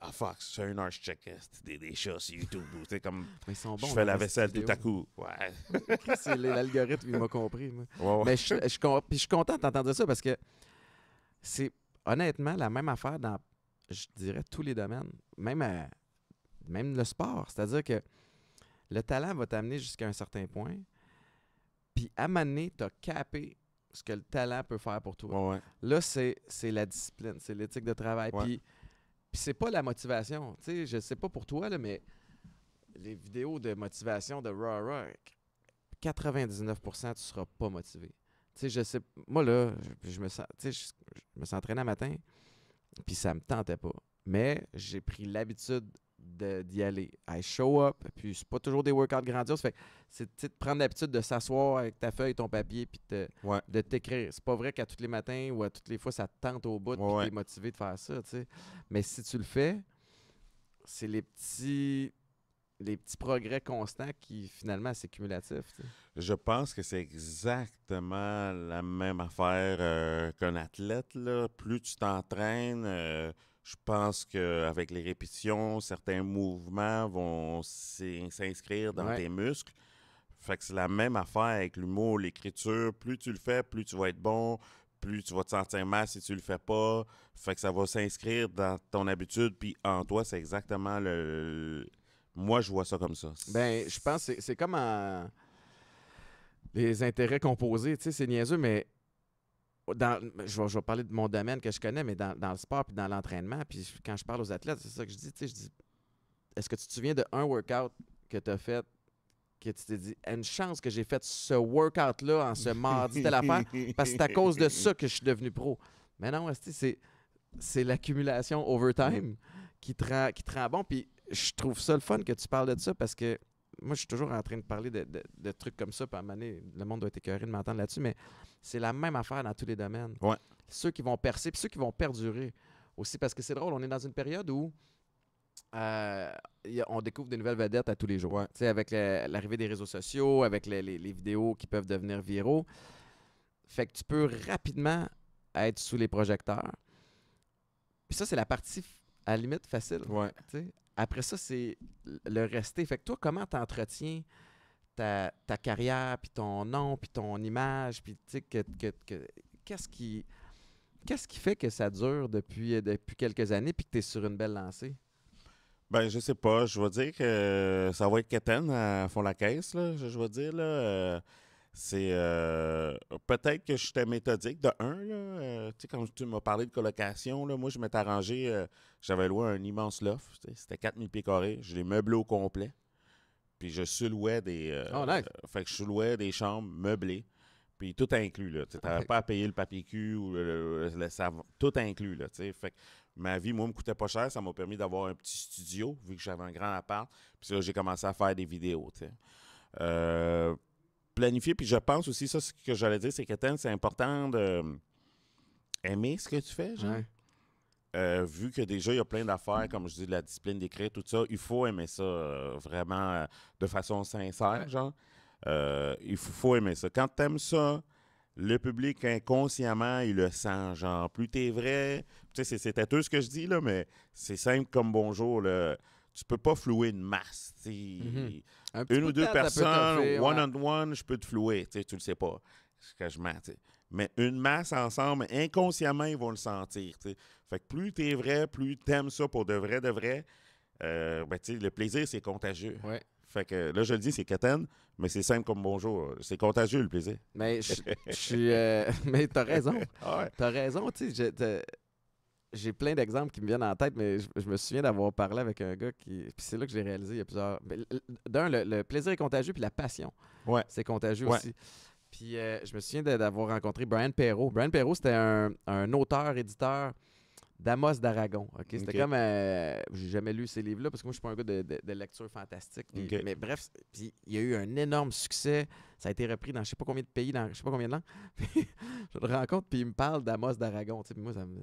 Ah fuck, c'est un une heure, je check des, des chats sur YouTube. C'est comme. Ils je fais la vaisselle tout à coup. Ouais. [laughs] c'est l'algorithme, il m'a compris. Mais je, suis content d'entendre ça parce que c'est honnêtement la même affaire dans, je dirais, tous les domaines. Même, euh, même le sport. C'est-à-dire que le talent va t'amener jusqu'à un certain point. Puis à t'as tu capé ce que le talent peut faire pour toi. Là, c'est la discipline, c'est l'éthique de travail. Puis c'est pas la motivation. Tu sais, je sais pas pour toi, là, mais les vidéos de motivation de Raw Rock, 99%, tu seras pas motivé. Tu je sais, moi là, je, me je, suis entraîné un matin, puis ça me tentait pas. Mais j'ai pris l'habitude d'y aller. I show up, puis c'est pas toujours des workouts grandioses. Fait c'est de prendre l'habitude de s'asseoir avec ta feuille ton papier, puis de t'écrire. C'est pas vrai qu'à tous les matins ou à toutes les fois, ça te tente au bout, de puis t'es motivé de faire ça, Mais si tu le fais, c'est les petits les petits progrès constants qui finalement c'est cumulatif. Je pense que c'est exactement la même affaire euh, qu'un athlète. Là. Plus tu t'entraînes, euh, je pense qu'avec les répétitions, certains mouvements vont s'inscrire dans tes muscles. Fait que c'est la même affaire avec l'humour, l'écriture. Plus tu le fais, plus tu vas être bon, plus tu vas te sentir mal si tu le fais pas. Fait que ça va s'inscrire dans ton habitude, puis en toi, c'est exactement le. Moi, je vois ça comme ça. Ben, je pense que c'est comme les intérêts composés. Tu c'est niaiseux, mais je, vais, parler de mon domaine que je connais, mais dans, le sport puis dans l'entraînement, puis quand je parle aux athlètes, c'est ça que je dis, je dis, est-ce que tu te souviens d'un workout que tu as fait que tu t'es dit, une chance que j'ai fait ce workout-là en ce mardi la paix parce que c'est à cause de ça que je suis devenu pro. Mais non, c'est, c'est l'accumulation overtime qui te, qui te bon. Puis je trouve ça le fun que tu parles de ça parce que moi, je suis toujours en train de parler de, trucs comme ça, puis à un moment donné, le monde doit être écœuré de m'entendre là-dessus, mais c'est la même affaire dans tous les domaines. Ceux qui vont percer, puis ceux qui vont perdurer aussi, parce que c'est drôle, on est dans une période où euh, on découvre des nouvelles vedettes à tous les jours. Ouais. Avec l'arrivée des réseaux sociaux, avec les, vidéos qui peuvent devenir viraux. Fait que tu peux rapidement être sous les projecteurs. Puis ça, c'est la partie, à la limite, facile. Ouais. Après ça, c'est le rester. Fait que toi, comment t'entretiens ta, ta carrière, puis ton nom, puis ton image, puis tu sais, qu'est-ce qui... Qu'est-ce qui fait que ça dure depuis, euh, depuis quelques années puis que tu es sur une belle lancée? Ben, je sais pas. Je vais dire que euh, ça va être quétaine à fond la caisse, là, je, vais dire. Là, euh, c'est euh, peut-être que j'étais méthodique de un, là, euh, quand tu m'as parlé de colocation, là, moi je m'étais arrangé, euh, j'avais loué un immense loft, c'était 4000 pieds carrés, je l'ai meublé au complet. Puis je sous loué des oh, fait que je des chambres meublées. Puis tout inclus là, tu n'avais pas à payer le papier cul ou le, savon, tout inclus là, fait que ma vie, moi, me coûtait pas cher. Ça m'a permis d'avoir un petit studio, vu que j'avais un grand appart. Puis là, j'ai commencé à faire des vidéos. Euh, planifier. Puis je pense aussi, ça, ce que j'allais dire, c'est que c'est important de euh, aimer ce que tu fais, genre. Euh, vu que déjà, il y a plein d'affaires, comme je dis, de la discipline d'écrire, tout ça, il faut aimer ça euh, vraiment de façon sincère, genre. il faut, aimer ça. Quand tu aimes ça, le public inconsciemment, il le sent, genre. Plus t'es vrai, tu sais, c'est tout ce que je dis, là, mais c'est simple comme bonjour, là tu peux pas flouer une masse. Mhm. une ou deux personnes, one-on-one, je peux te flouer. Tu le sais pas. Je Mais une masse ensemble, inconsciemment, ils vont le sentir. Fait que plus tu es vrai, plus tu aimes ça pour de vrai, de vrai, euh, ben, le plaisir, c'est contagieux. Fait que là, je le dis, c'est quétaine, mais c'est simple comme bonjour. C'est contagieux, le plaisir. Mais je as [laughs] euh, [laughs] mais raison. Tu as raison, tu j'ai plein d'exemples qui me viennent en tête, mais je, me souviens d'avoir parlé avec un gars qui. Puis c'est là que j'ai réalisé il y a plusieurs. D'un, le, plaisir est contagieux, puis la passion. Ouais. C'est contagieux aussi. Puis euh, je me souviens d'avoir rencontré Brian Perrault. Brian Perrault, c'était un, auteur-éditeur d'Amos d'Aragon. ok C'était comme. Euh, j'ai jamais lu ces livres-là parce que moi, je suis pas un gars de, lecture fantastique. Mais bref, puis il y a eu un énorme succès. Ça a été repris dans je sais pas combien de pays, dans je sais pas combien de langues. [laughs] je le rencontre, puis il me parle d'Amos d'Aragon. Moi, ça me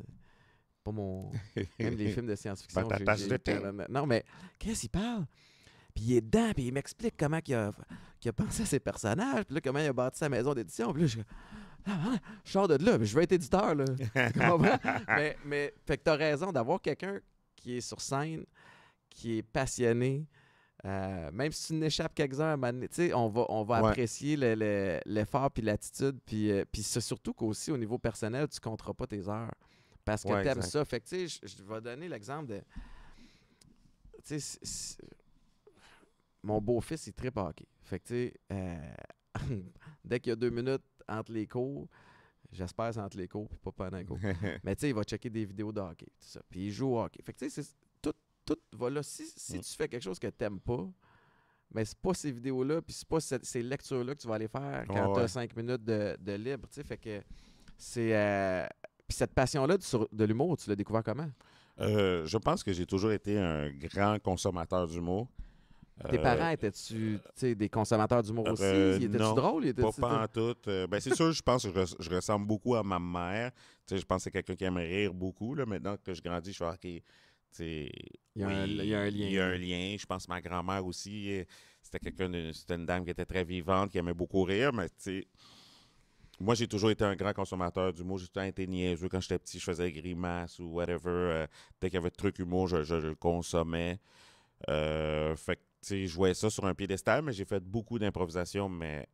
pas mon. [laughs] Même les films de science-fiction. non, mais qu'est-ce qu'il parle? Puis il est dedans, puis il m'explique comment il a, pensé à ses personnages, puis là, comment il a bâti sa maison d'édition. Puis là, je, suis ah, ah, je de là, mais je veux être éditeur, là. [laughs] mais, mais, fait que t'as raison d'avoir quelqu'un qui est sur scène, qui est passionné, euh, même si tu n'échappes quelques heures, on va, on va apprécier l'effort puis l'attitude. Puis, euh, puis c'est surtout qu'aussi au niveau personnel, tu ne compteras pas tes heures parce que t'aimes ça. Fait que, tu sais, je vais donner l'exemple de. Tu sais, mon beau-fils, il trip hockey. Fait que, tu sais, euh, [laughs] dès qu'il y a deux minutes entre les cours, j'espère c'est entre les cours puis pas pendant les cours. [laughs] Mais tu sais, il va checker des vidéos de hockey, tout ça. Puis il joue au hockey. Fait que, tu sais, tout, va là. Si, si tu fais quelque chose que t'aimes pas, mais c'est pas ces vidéos-là, puis c'est pas ces lectures-là que tu vas aller faire quand t'as tu as cinq minutes de, de libre. Tu sais, fait que c'est. Euh, puis cette passion-là de, l'humour, tu l'as découvert comment? Euh, je pense que j'ai toujours été un grand consommateur d'humour. Tes euh, parents étaient-tu des consommateurs d'humour aussi? Euh, non, pas, en tout. ben, c'est sûr, je pense que je, ressemble beaucoup à ma mère. je pense que c'est quelqu'un qui aime rire beaucoup. Là. Maintenant que je grandis, je suis OK. Il y, a un, il y, a un, lien. Il y a un lien. Je pense que ma grand-mère aussi, c'était quelqu'un, c'était une dame qui était très vivante, qui aimait beaucoup rire, mais tu sais, moi, j'ai toujours été un grand consommateur d'humour. J'ai toujours été niaiseux. Quand j'étais petit, je faisais grimace ou whatever. peut dès qu'il y avait de truc humour, je, le consommais. Euh, fait que, tu sais, je jouais ça sur un piédestal, mais j'ai fait beaucoup d'improvisation, mais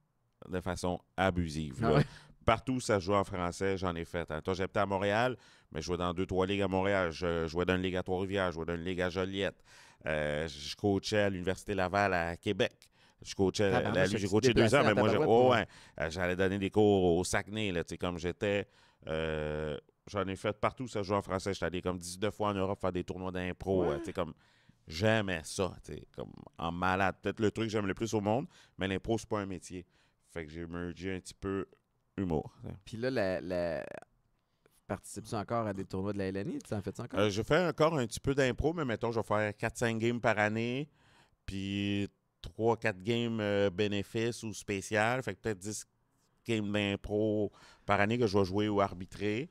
de façon abusive. Ah Partout où ça jouait en français, j'en ai fait. j'étais Toi, j'habitais à Montréal, mais je jouais dans deux, trois ligues à Montréal. Je jouais dans une ligue à Trois-Rivières, je jouais dans une ligue à Joliette. Euh, je coachais à l'Université Laval à Québec. Je coachais j'ai deux ans, mais moi, ouais, euh, j'allais donner des cours au sacné là, comme j'étais. Euh, j'en ai fait partout, ça joue en français. J'étais allé comme 19 fois en Europe faire des tournois d'impro. Euh, comme J'aimais ça, comme en malade. Peut-être le truc que j'aime le plus au monde, mais l'impro, c'est pas un métier. Fait que j'ai mergé un petit peu humour. Puis là, la, participes-tu encore à des tournois de la LNI? Tu en encore? je fais encore un petit peu d'impro, mais mettons, je vais faire 4-5 games par année. Puis 3-4 games euh, bénéfices ou spéciales. Fait que peut-être 10 games d'impro par année que je vais jouer ou arbitrer.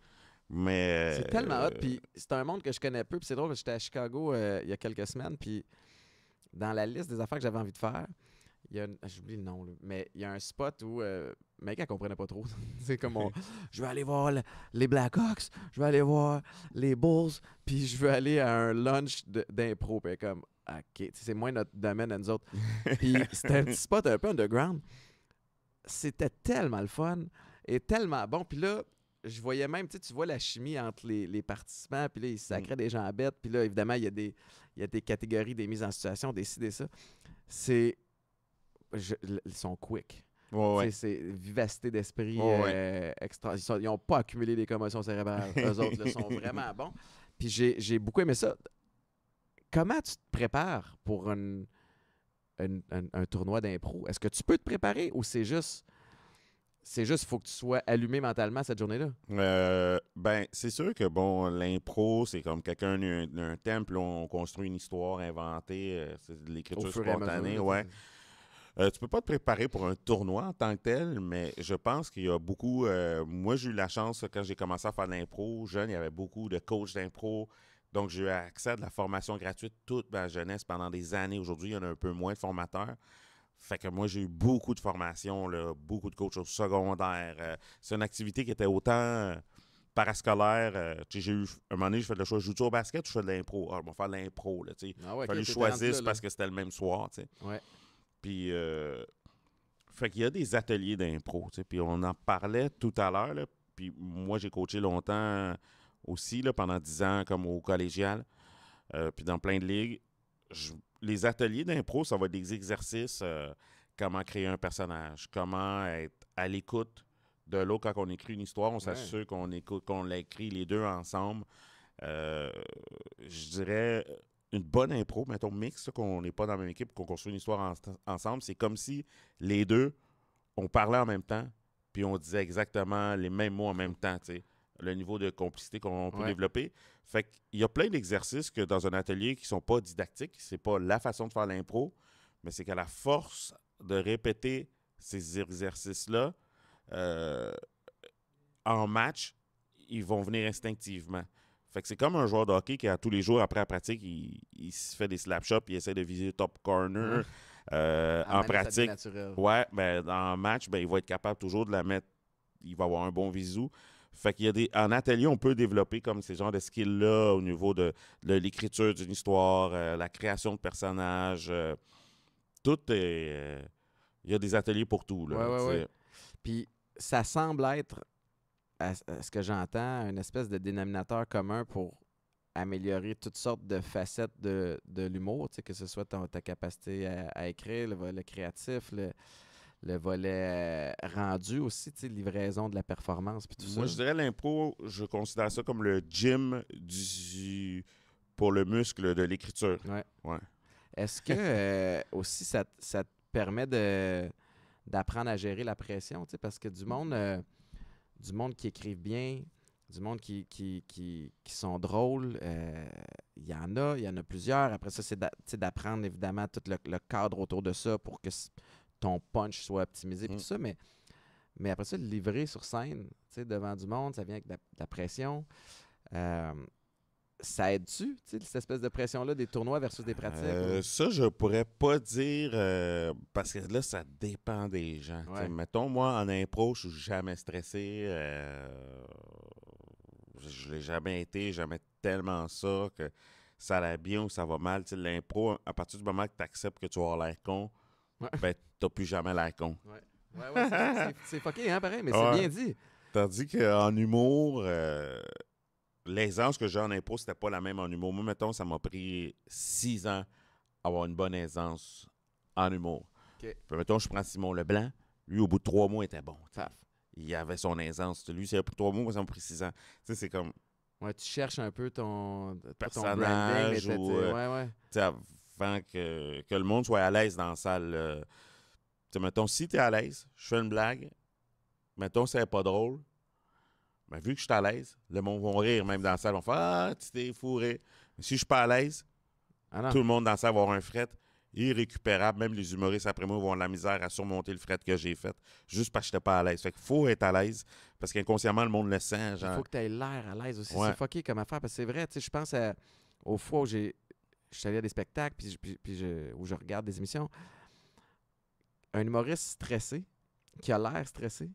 Mais. C'est tellement hot. Euh, puis c'est un monde que je connais peu. Puis c'est drôle, j'étais à Chicago euh, il y a quelques semaines. Puis dans la liste des affaires que j'avais envie de faire, y ah, j'oublie le nom mais il y a un spot où euh, mec elle comprenait pas trop [laughs] c'est comme je vais aller voir les Blackhawks je vais aller voir les Bulls puis je veux aller à un lunch d'impro puis comme ok c'est moins notre domaine à nous autres puis [laughs] c'était un petit spot un peu underground c'était tellement le fun et tellement bon puis là je voyais même, tu vois la chimie entre les, participants, puis là, ils sacraient mm. des gens à bêtes, puis là, évidemment, il y, a des, il y a des catégories, des mises en situation, décider ça. C'est ils sont quick. Ouais, C'est vivacité d'esprit euh, extra. Ils n'ont pas accumulé des commotions cérébrales. Eux autres le sont [laughs] vraiment bon. Puis j'ai beaucoup aimé ça. Comment tu te prépares pour un, tournoi d'impro? Est-ce que tu peux te préparer ou c'est juste. C'est juste, faut que tu sois allumé mentalement cette journée-là. Euh, ben, c'est sûr que, bon, l'impro, c'est comme quelqu'un d'un temple où on construit une histoire inventée, euh, c'est de l'écriture spontanée, euh, tu peux pas te préparer pour un tournoi en tant que tel, mais je pense qu'il y a beaucoup. Euh, moi, j'ai eu la chance quand j'ai commencé à faire de l'impro, jeune, il y avait beaucoup de coachs d'impro. Donc, j'ai eu accès à de la formation gratuite toute ma jeunesse pendant des années. Aujourd'hui, il y en a un peu moins de formateurs. Fait que moi, j'ai eu beaucoup de formations, beaucoup de coachs au secondaire. Euh, c'est une activité qui était autant parascolaire. j'ai eu un moment donné, je fais le choix, je joue au basket ou je fais de l'impro? Ah, je vais faire de l'impro. Il ah fallait choisir parce que c'était le même soir. Puis, euh, fait qu'il y a des ateliers d'impro, puis on en parlait tout à l'heure, puis moi, j'ai coaché longtemps aussi, là, pendant dix ans, comme au collégial, euh, puis dans plein de ligues. les ateliers d'impro, ça va être des exercices, euh, comment créer un personnage, comment être à l'écoute de l'autre quand on écrit une histoire, on s'assure qu'on écoute, qu'on l'écrit les deux ensemble. Euh, je dirais une bonne impro, mettons mix, qu'on n'est pas dans la même équipe, qu'on construit une histoire ensemble, c'est comme si les deux, on parlait en même temps, puis on disait exactement les mêmes mots en même temps, sais Le niveau de complicité qu'on peut développer. Fait qu'il y a plein d'exercices que dans un atelier qui sont pas didactiques, c'est pas la façon de faire l'impro, mais c'est qu'à la force de répéter ces exercices-là, euh, en match, ils vont venir instinctivement. Fait que c'est comme un joueur de hockey qui, à tous les jours, après la pratique, il, se fait des slap shots, il essaie de viser le top corner. Euh, en, pratique, ouais, ben, en match, ben, il va être capable toujours de la mettre. Il va avoir un bon visou. Fait qu'il y a des. En atelier, on peut développer comme ces genres de skills-là au niveau de, l'écriture d'une histoire, euh, la création de personnages. Euh, tout est. Il y a des ateliers pour tout. ouais, ouais, Puis ça semble être à, ce que j'entends, une espèce de dénominateur commun pour améliorer toutes sortes de facettes de, de l'humour, que ce soit ta capacité à, écrire, le volet créatif, le, le volet euh, rendu aussi, tu sais, livraison de la performance, puis tout Moi, ça. Moi, je dirais l'impro, je considère ça comme le gym du pour le muscle de l'écriture. Ouais. ouais. Est-ce que euh, aussi ça, ça, te permet de d'apprendre à gérer la pression, tu sais, parce que du monde... Euh, du monde qui écrivent bien, du monde qui, qui, qui, sont drôles. Euh, il y en a, il y en a plusieurs. Après ça, c'est d'apprendre évidemment tout le, cadre autour de ça pour que ton punch soit optimisé et mm. tout ça. Mais, mais après ça, le livrer sur scène, devant du monde, ça vient avec de la, pression. Euh, ça aide-tu, cette espèce de pression-là des tournois versus des pratiques? Euh, ça, je pourrais pas dire, euh, parce que là, ça dépend des gens. Mettons, moi, en impro, je suis jamais stressé. Euh, je l'ai jamais été, jamais tellement ça, que ça va bien ou ça va mal. L'impro, à partir du moment que tu acceptes que tu as l'air con, tu ben, t'as plus jamais l'air con. Ouais. c'est fucké, hein, pareil, mais c'est bien dit. Tandis qu'en humour, l'aisance que j'ai en impôt, c'était pas la même en humour. Moi, mettons, ça m'a pris six ans avoir une bonne aisance en humour. mettons, je prends Simon Leblanc. Lui, au bout de trois mois, était bon. Taf. Il avait son aisance. Lui, c'est pour trois mois, moi, ça m'a pris six ans. Tu sais, c'est comme. Ouais, tu cherches un peu ton. Personnage ton ou. Euh, avant que, que, le monde soit à l'aise dans la salle. Euh, tu mettons, si t'es à l'aise, je fais une blague. Mettons, c'est pas drôle mais ben, vu que je suis à l'aise, le monde va rire même dans la salle, vont faire Ah, tu t'es fourré. si je suis pas à l'aise, ah, tout le monde dans la salle va avoir un fret irrécupérable. Même les humoristes après moi vont avoir de la misère à surmonter le fret que j'ai fait juste parce que je n'étais pas à l'aise. Fait faut être à l'aise parce qu'inconsciemment, le monde le sent. Il faut que tu aies l'air à l'aise aussi. C'est fucké comme affaire parce que c'est vrai, tu sais, je pense aux fois où j'ai. Je suis allé à des spectacles puis, où je regarde des émissions. Un humoriste stressé, qui a l'air stressé,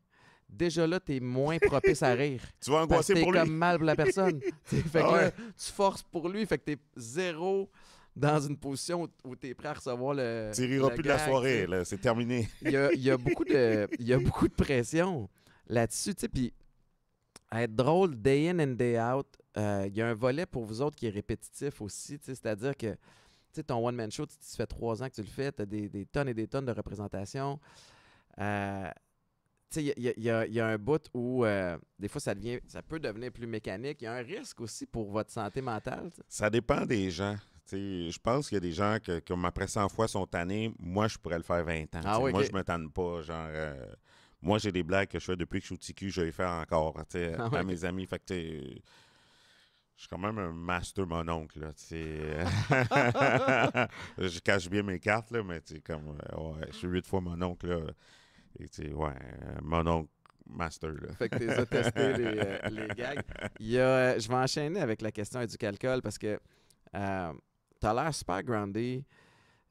déjà là, tu es moins propice à rire. [laughs] tu vas angoisser pour lui. comme mal pour la personne. [laughs] fait ah tu forces pour lui, fait que t'es zéro dans une position où tu es prêt à recevoir le. Tu riras plus de la soirée, c'est terminé. Il y a, beaucoup de, [laughs] y a beaucoup de pression là-dessus, tu puis être drôle day in and day out, euh, il y a un volet pour vous autres qui est répétitif aussi, c'est-à-dire que, tu ton one-man show, tu fais trois ans que tu le fais, tu as des, des, tonnes et des tonnes de représentations. Euh, il y, a, un bout où euh, des fois ça devient ça peut devenir plus mécanique. Il y a un risque aussi pour votre santé mentale. Ça dépend des gens. Je pense qu'il y a des gens que, comme après 100 fois sont tannés. Moi, je pourrais le faire 20 ans. Ah moi, je me tanne pas. Genre, euh, moi, j'ai des blagues que je fais depuis que je suis au TQ, je les faire encore [laughs] ah à mes amis. Fait je suis quand même un master mon Là, [laughs] [laughs] je cache bien mes cartes, là, mais comme, euh, ouais, je suis huit fois mon Là. Et tu ouais, euh, mon oncle master. Là. Fait que tu as testé les, euh, [laughs] gags. Euh, je vais enchaîner avec la question du calcul parce que euh, tu l'air super groundé.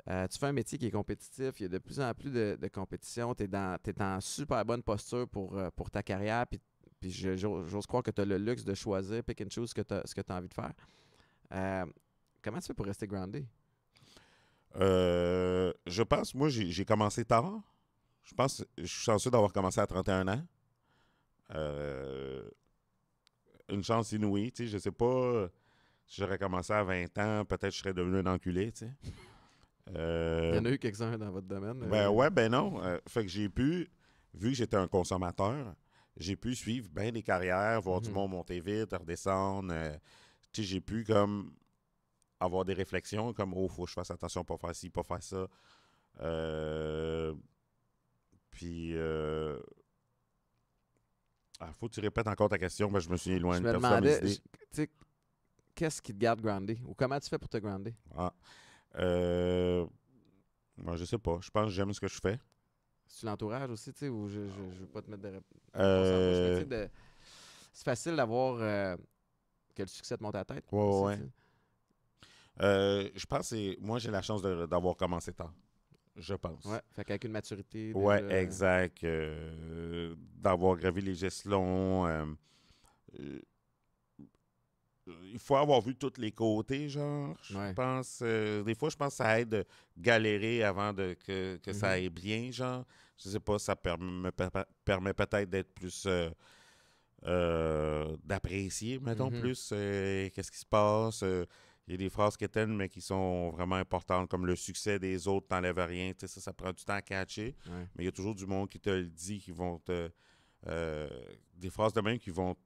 tu fais un métier qui est compétitif, il y a de plus en plus de, compétitions. compétition, tu es, en super bonne posture pour, pour ta carrière, puis, puis j'ose croire que tu as le luxe de choisir, pick and choose ce que tu as, envie de faire. comment tu fais pour rester groundé? je pense, moi, j'ai commencé tard. Je pense je suis chanceux d'avoir commencé à 31 ans. Euh, une chance inouïe. Tu sais, je sais pas euh, si j'aurais commencé à 20 ans, peut-être je serais devenu un enculé. Tu sais. Euh, Il y en a eu quelques-uns dans votre domaine. Ben ouais, ben non. fait que j'ai pu, vu que j'étais un consommateur, j'ai pu suivre bien des carrières, voir du mhm. monde monter vite, redescendre. tu j'ai pu comme avoir des réflexions comme oh, faut que je fasse attention pas faire ci, pas faire ça. Euh, puis. Euh... Ah, faut que tu répètes encore ta question, ben, je me suis éloigné. de me demandais, qu'est-ce qui te garde grounded » ou comment tu fais pour te grounder? Ah, euh, moi, je sais pas. Je pense que j'aime ce que je fais. C'est l'entourage aussi, tu sais, ou je, ne veux pas te mettre de. Euh... C'est facile d'avoir euh, Quel succès te monte à la tête. Ouais, euh, je pense que moi, j'ai la chance d'avoir commencé tard. Je pense. Ouais, fait une maturité. Oui, exact. Euh, d'avoir gravé les gestes longs. Euh, euh, il faut avoir vu tous les côtés, genre. Je pense. des fois, je pense que ça aide de galérer avant de, que, que ça mm-hmm. aille bien, genre. Je sais pas, ça permet, me permet peut-être d'être plus. d'apprécier, mettons, mm-hmm. plus qu'est-ce qui se passe, il y a des phrases qui t'aiment, mais qui sont vraiment importantes, comme le succès des autres t'enlève rien. Tu sais, ça, ça prend du temps à catcher, mais il y a toujours du monde qui te le dit, qui vont te. Euh, des phrases de même qui vont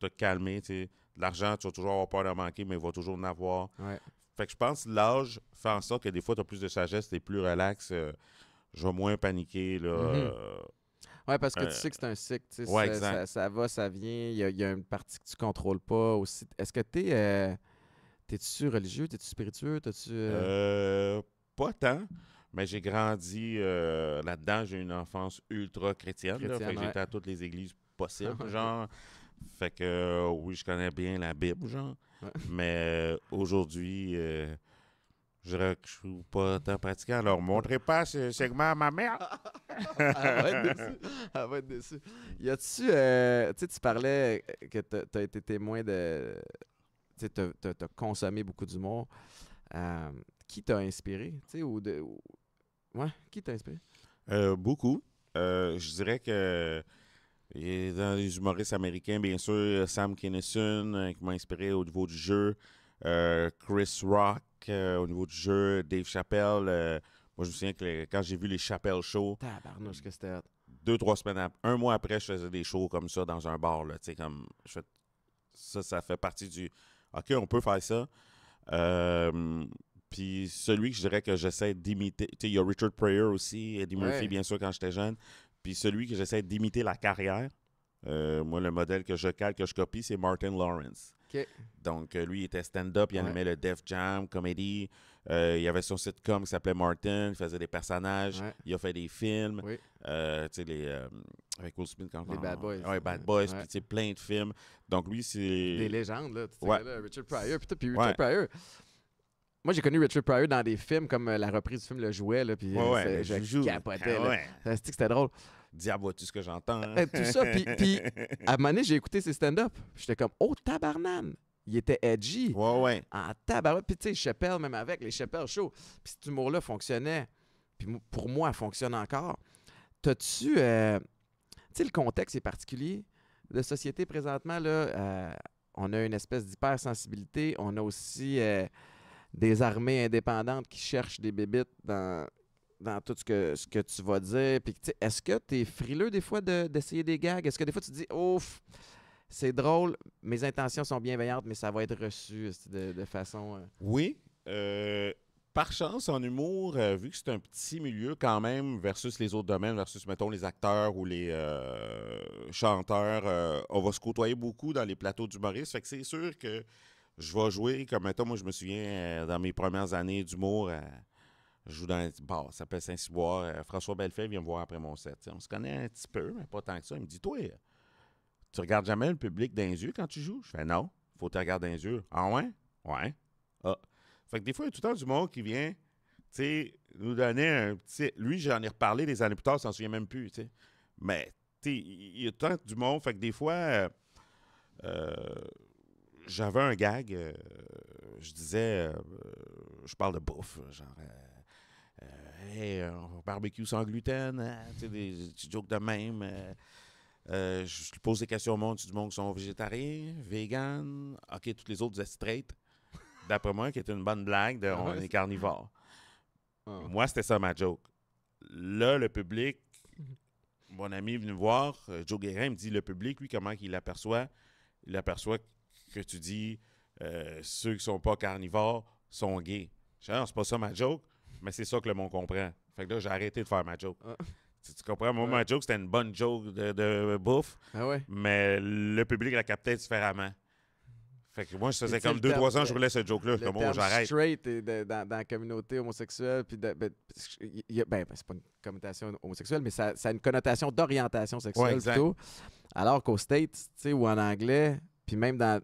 te calmer. Tu L'argent, tu vas toujours avoir peur de manquer, mais il va toujours en avoir. Fait que je pense que l'âge fait en sorte que des fois, tu as plus de sagesse, tu es plus relax. Euh, je vais moins paniquer. Là, mm-hmm. euh, oui, parce que tu sais que c'est un cycle. ça, va, ça vient. Il y, y, a une partie que tu contrôles pas aussi. Est-ce que tu es. T'es-tu religieux? T'es-tu spiritueux? tu euh? Euh, pas tant. Mais j'ai grandi euh, là-dedans. J'ai une enfance ultra chrétienne. fait que j'étais à toutes les églises [laughs] possibles, ah, genre. Fait que oui, je connais bien la Bible, genre. Mais aujourd'hui, je ne suis pas tant pratiquant. Alors, montrez pas ce segment à ma mère. [laughs] Elle va être déçue. Elle va Y a-tu. tu sais, tu parlais que tu as été témoin de tu as, consommé beaucoup d'humour. Euh, qui t'a inspiré? Ou de, qui t'a inspiré? Euh, beaucoup. Euh, je dirais que dans les humoristes américains, bien sûr, Sam Kinison qui m'a inspiré au niveau du jeu, Chris Rock au niveau du jeu, Dave Chappelle. moi, je me souviens que quand j'ai vu les Chappelle Show, deux, trois semaines, après, un mois après, je faisais des shows comme ça dans un bar. comme, ça, ça fait partie du, OK, on peut faire ça. Euh, puis celui que je dirais que j'essaie d'imiter, tu sais, il y a Richard Pryor aussi, Eddie Murphy, bien sûr, quand j'étais jeune. Puis celui que j'essaie d'imiter la carrière, euh, moi, le modèle que je calque, que je copie, c'est Martin Lawrence. Donc, euh, lui, il était stand-up, il animait le Def Jam, comédie. Euh, il avait son sitcom qui s'appelait Martin, il faisait des personnages, il a fait des films. Oui. Euh, tu sais, les. Euh, avec Will Smith quand Les ah Bad Boys. Ouais, Bad Boys, puis tu sais, plein de films. Donc, lui, c'est. Des légendes, là. Ouais. là Richard Pryor, puis puis Richard Pryor. Moi, j'ai connu Richard Pryor dans des films comme la reprise du film Le Jouet, là, puis ouais, ouais, je ah que C'était drôle. Diable, vois-tu ce que j'entends? Hein? Euh, tout ça. [laughs] Puis, à un moment j'ai écouté ses stand-up. J'étais comme, oh, tabarnane! Il était edgy. Ouais, ouais. En ah, tabarnane. Puis, tu sais, Chappelle, même avec les Chappelle Show. Puis, cet humour-là fonctionnait. Puis, pour moi, il fonctionne encore. T'as-tu. Euh, tu sais, le contexte est particulier. La société, présentement, là, euh, on a une espèce d'hypersensibilité. On a aussi. des armées indépendantes qui cherchent des bébites dans dans tout ce que, ce que tu vas dire. Puis, est-ce que tu es frileux des fois d'essayer des gags? Est-ce que des fois tu te dis, ouf, c'est drôle, mes intentions sont bienveillantes, mais ça va être reçu de, façon. Euh, oui. Euh, par chance, en humour, euh, vu que c'est un petit milieu quand même, versus les autres domaines, versus, mettons, les acteurs ou les chanteurs, on va se côtoyer beaucoup dans les plateaux d'humoristes. Fait que c'est sûr que je vais jouer, comme mettons, moi, je me souviens, dans mes premières années d'humour, je joue dans un bar, ça s'appelle Saint-Cyboire. Euh, François Bellefeuille vient me voir après mon set. On se connaît un petit peu, mais pas tant que ça. Il me dit Toi, tu regardes jamais le public dans les yeux quand tu joues Je fais Non, faut te regarder dans les yeux. Ah ouais Ouais. Ah. Fait que des fois, il y a tout le temps du monde qui vient sais, nous donner un petit. Lui, j'en ai reparlé des années plus tard, je ne s'en souviens même plus. Mais il y a tant du monde. Fait que des fois, euh, euh, j'avais un gag. je disais, je parle de bouffe, genre hey, euh, barbecue sans gluten, hein, tu des jokes de même. Euh, euh, je je pose des questions au monde, du monde qui sont végétariens, vegan, ok, toutes les autres straight, d'après moi, qui est une bonne blague de ah on est carnivore. Ah. Moi, c'était ça ma joke. Là, le public, mon ami est venu voir, Joe Guérin me dit le public, lui, comment il l'aperçoit Il aperçoit que tu dis ceux qui sont pas carnivores sont gays. Je ah, C'est pas ça ma joke. Mais c'est ça que le monde comprend. Fait que là, j'ai arrêté de faire ma joke. Ah. Tu, comprends? Moi, ma joke, c'était une bonne joke de, bouffe. Ah mais le public la captait différemment. Fait que moi, je faisais comme 2 trois ans, je voulais ce joke-là. Le bon, j'arrête. straight euh, dans, la communauté homosexuelle, puis ben, ben, ben, c'est pas une connotation homosexuelle, mais ça, a une connotation d'orientation sexuelle ouais, plutôt. Alors qu'au States, tu sais, ou en anglais, puis même dans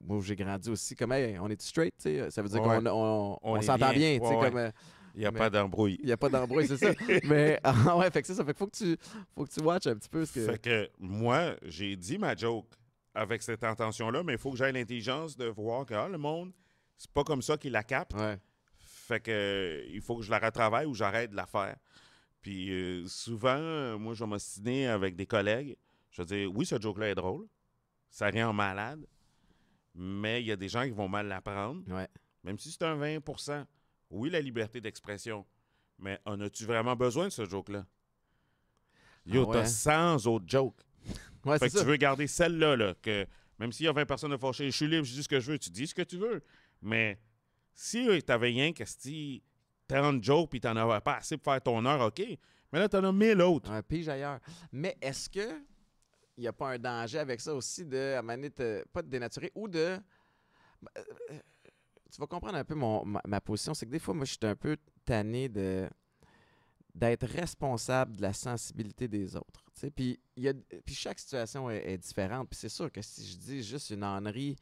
moi j'ai grandi aussi comme hey, on est straight, ça veut dire qu'on on, s'entend bien, euh, il n'y a, pas d'embrouille. Il n'y a pas d'embrouille, c'est ça. [laughs] Mais [laughs] ah ça, fait qu'il faut que tu faut watches un petit peu ce que Fait que moi, j'ai dit ma joke avec cette intention là, mais il faut que j'aie l'intelligence de voir que ah, le monde c'est pas comme ça qu'il la capte. Fait que il faut que je la retravaille ou j'arrête de la faire. Puis euh, souvent, moi je vais m'ostiner avec des collègues, je vais oui, ce joke là est drôle. Ça en malade mais il y a des gens qui vont mal l'apprendre. Même si c'est un 20 oui, la liberté d'expression, mais en as-tu vraiment besoin de ce joke-là? Ah Yo, t'as 100 autres jokes. fait que tu veux garder celle-là, là, que même s'il y a 20 personnes de fâchées, je suis libre, je dis ce que je veux, tu dis ce que tu veux. Mais si euh, t'avais rien, qu'est-ce que 30 joke, puis t'en avais pas assez pour faire ton heure, OK. Mais là, t'en as 1000 autres. Un pige ailleurs. Mais est-ce que il n'y a pas un danger avec ça aussi de, à pas de dénaturer ou de. Euh, euh, tu vas comprendre un peu mon, ma, position. C'est que des fois, moi, je suis un peu tanné de d'être responsable de la sensibilité des autres. Puis, y a, chaque situation est, différente. Puis c'est sûr que si je dis juste une ânerie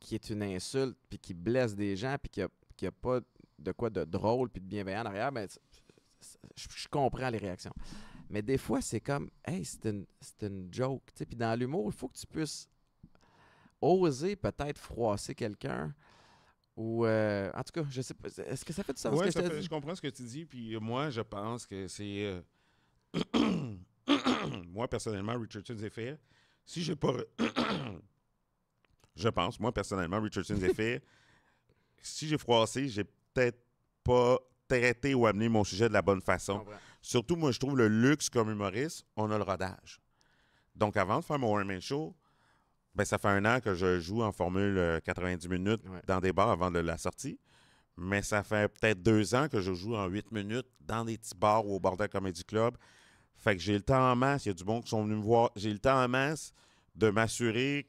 qui est une insulte, puis qui blesse des gens, puis qui a, a pas de quoi de drôle, puis de bienveillant derrière, ben, je comprends les réactions. Mais des fois, c'est comme, hey, c'est une, une, joke. puis dans l'humour, il faut que tu puisses oser peut-être froisser quelqu'un. Ou euh, en tout cas, je sais pas. Est-ce que ça fait du sens Oui, je, comprends ce que tu dis. Puis moi, je pense que c'est. Euh, [coughs] moi, personnellement, Richardson Zephyr, si j'ai pas. [coughs] je pense, moi, personnellement, Richard Zephyr, si j'ai froissé, j'ai peut-être pas traité ou amené mon sujet de la bonne façon. Surtout, moi, je trouve le luxe comme humoriste, on a le rodage. Donc, avant de faire mon one-man show, ben, ça fait un an que je joue en formule 90 euh, minutes dans des bars avant de la sortie. Mais ça fait peut-être deux ans que je joue en 8 minutes dans des petits bars ou au Bordel Comedy Club. Fait que j'ai le temps en masse. Il y a du monde qui sont venus me voir. J'ai le temps en masse de m'assurer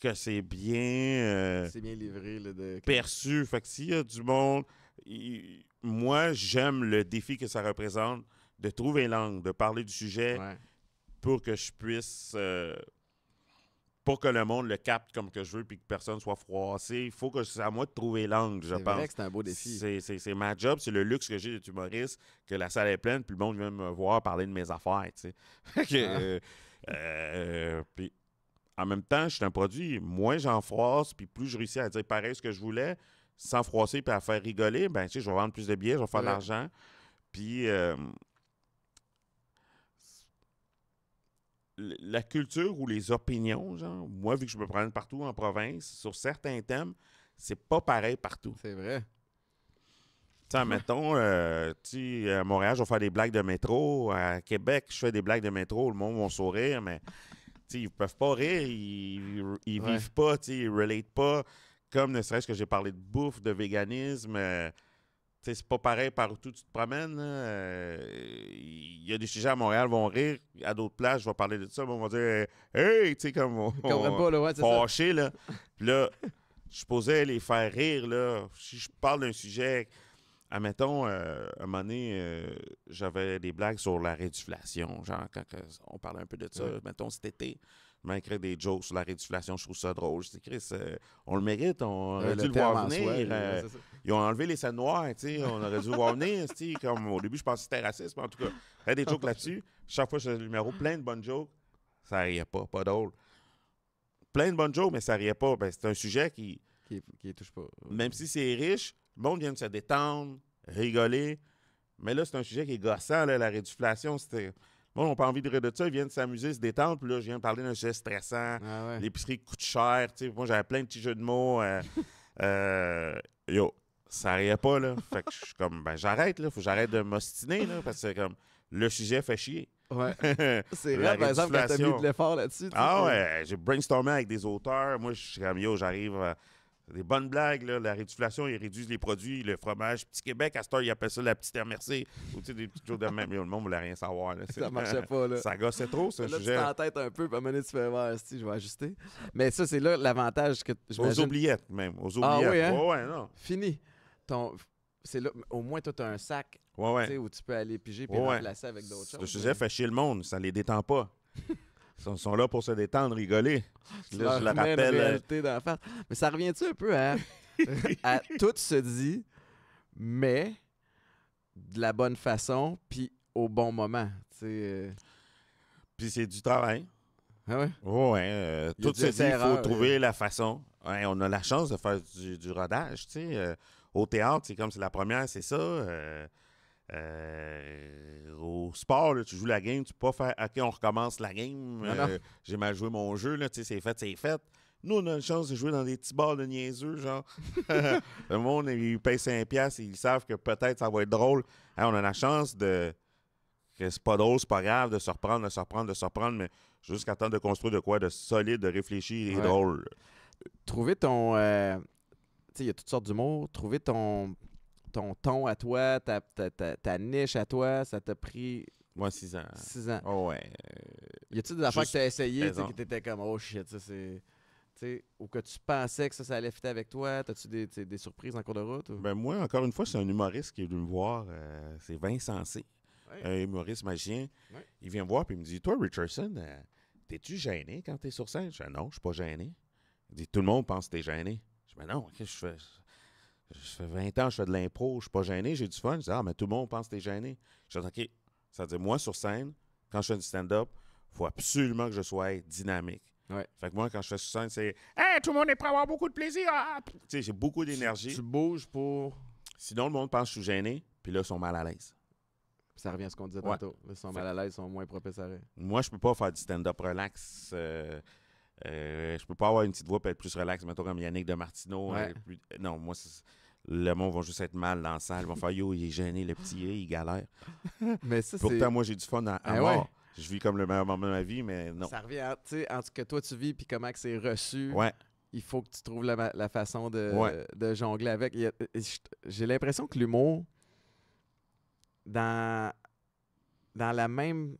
que c'est bien. Euh, c'est bien livré. le de... Perçu. Fait que s'il y a du monde moi, j'aime le défi que ça représente de trouver langue, de parler du sujet pour que je puisse. Euh, pour que le monde le capte comme que je veux puis que personne soit froissé, il faut que c'est à moi de trouver langue. je pense. C'est c'est un beau défi. C'est ma job, c'est le luxe que j'ai de humoriste, que la salle est pleine, puis le monde vient me voir parler de mes affaires, tu [laughs] ah. euh, euh, en même temps, je suis un produit, moins j'en froisse, puis plus je réussis à dire pareil ce que je voulais, sans froisser puis à faire rigoler, ben, tu sais, je vais vendre plus de billets, je vais faire de l'argent. Puis. Euh, la culture ou les opinions, genre, moi, vu que je me prends partout en province, sur certains thèmes, c'est pas pareil partout. C'est vrai. Tiens, mettons, euh, à Montréal, je vais faire des blagues de métro. À Québec, je fais des blagues de métro. Le monde va sourire, mais ils peuvent pas rire. Ils, ne vivent pas, ils relate pas. Comme ne serait-ce que j'ai parlé de bouffe, de véganisme. Euh, c'est pas pareil partout où tu te promènes. Il euh, y a des sujets à Montréal vont rire. À d'autres places, je vais parler de ça. Mais on va dire Hey, tu sais, comme on, on pas, ça. là. Puis là, je posais les faire rire, là. Si je parle d'un sujet, admettons, euh, à un moment donné, j'avais des blagues sur la réduflation. Genre, quand on parlait un peu de ça, mettons, cet été crée des jokes sur la réduflation, je trouve ça drôle. Je dis, Chris, euh, on le mérite, on euh, aurait dû le, voir venir. Euh, ils ont enlevé les scènes noires, on aurait dû le voir venir. [laughs] comme, au début, je pensais que c'était raciste, mais en tout cas, il y a des jokes là-dessus. Chaque fois que je le numéro, plein de bonnes jokes, ça riait pas, pas drôle. Plein de bonnes jokes, mais ça riait pas. Ben, c'est un sujet qui. Qui, touche pas. Même si c'est riche, le monde vient de se détendre, rigoler. Mais là, c'est un sujet qui est gossant, là, la réduflation. C'était Bon, on pas envie de rire de ça. Ils viennent s'amuser, se détendre. Puis là, je viens de parler d'un sujet stressant. Ah L'épicerie coûte cher. Moi, j'avais plein de petits jeux de mots. Euh, [laughs] euh, yo, ça n'arrivait pas, là. Fait que je suis comme, ben, j'arrête, là. Faut que j'arrête de m'ostiner, là. Parce que, comme, le sujet fait chier. [laughs] C'est vrai, par exemple, quand t'as mis de l'effort là-dessus. Ah ouais, j'ai brainstormé avec des auteurs. Moi, je suis comme, j'arrive. À des bonnes blagues, là, la réduction ils réduisent les produits, le fromage. Petit Québec, à ce temps, ils appellent ça la petite RMC. Ou tu sais, des petites choses de même. le monde voulait rien savoir. Là, ça marchait pas. Là. Ça gossait trop, ce là, sujet. Tu en tête un peu, puis à un tu fais si je vais ajuster. Mais ça, c'est là l'avantage que je Aux oubliettes, même. Aux ah oubliettes. Ah, oui, hein? ouais, non. Fini. Ton... C'est là, au moins, toi, tu as un sac ouais, ouais. où tu peux aller piger puis remplacer avec d'autres choses. Ce sujet hein. fait chier le monde, ça les détend pas. [laughs] sont, sont là pour se détendre, rigoler. je la euh, réalité dans la Mais ça revient-tu un peu [laughs] à, tout se dit, mais de la bonne façon, puis au bon moment. Euh. Puis c'est du travail. Ah ouais? Oh, euh, tout se dit, il faut trouver la façon. on a la chance de faire du, rodage, tu sais. au théâtre, c'est comme c'est la première, c'est ça. Euh, au sport, tu joues la game, tu peux pas faire OK, on recommence la game. Euh, j'ai mal joué mon jeu, là, c'est fait, c'est fait. Nous, on a une chance de jouer dans des petits bars de niaiseux, genre. [laughs] [laughs] le monde, ils payent 5$ et ils savent que peut-être ça va être drôle. on a la chance de. que c'est pas drôle, c'est pas grave, de se reprendre, de se reprendre, de se reprendre, mais jusqu'à temps de construire de quoi de solide, de réfléchir et drôle. Trouver ton. Euh, tu sais, il y a toutes sortes d'humour. Trouver ton ton ton à toi, ta, niche à toi, ça t'a pris. Moi, six ans. 6 ans. Oh, ouais. Y a-tu des affaires que t'as essayé, qui t'étais comme, oh shit, ça c'est. ou que tu pensais que ça, allait fitter avec toi? T'as-tu des, surprises en cours de route? Ben moi, encore une fois, c'est un humoriste qui est venu me voir. Euh, c'est Vincent C, un humoriste magien. Il vient me voir puis il me dit Toi, Richardson, euh, t'es-tu gêné quand t'es sur scène? Je dis Non, je suis pas gêné. Il dit Tout le monde pense que t'es gêné. Je dis Mais non, que je fais, je fais 20 ans, je fais de l'impro, je suis pas gêné, j'ai du fun. Je dis, ah, mais tout le monde pense que t'es gêné. Je dis, OK. Ça veut dire, moi, sur scène, quand je fais du stand-up, faut absolument que je sois dynamique. Fait que moi, quand je fais sur scène, c'est, hey, tout le monde est prêt à avoir beaucoup de plaisir. Ah, tu sais, j'ai beaucoup d'énergie. Tu, bouges pour. Sinon, le monde pense que je suis gêné, puis là, ils sont mal à l'aise. Ça revient à ce qu'on disait tantôt. Ils sont mal à l'aise, ils sont moins propices à Moi, je peux pas faire du stand-up relax. Euh, euh, je peux pas avoir une petite voix pour être plus relax, mettons comme Yannick de Martino euh, euh, Non, moi, le monde va juste être mal dans la salle. Ils vont faire Yo, il est gêné, le petit, il galère. [laughs] mais Pourtant, moi, j'ai du fun à, ben Je vis comme le meilleur moment de ma vie, mais non. Ça revient en ce que toi, tu vis puis comment c'est reçu. Il faut que tu trouves la, façon de, de, jongler avec. J'ai l'impression que l'humour, dans, dans la même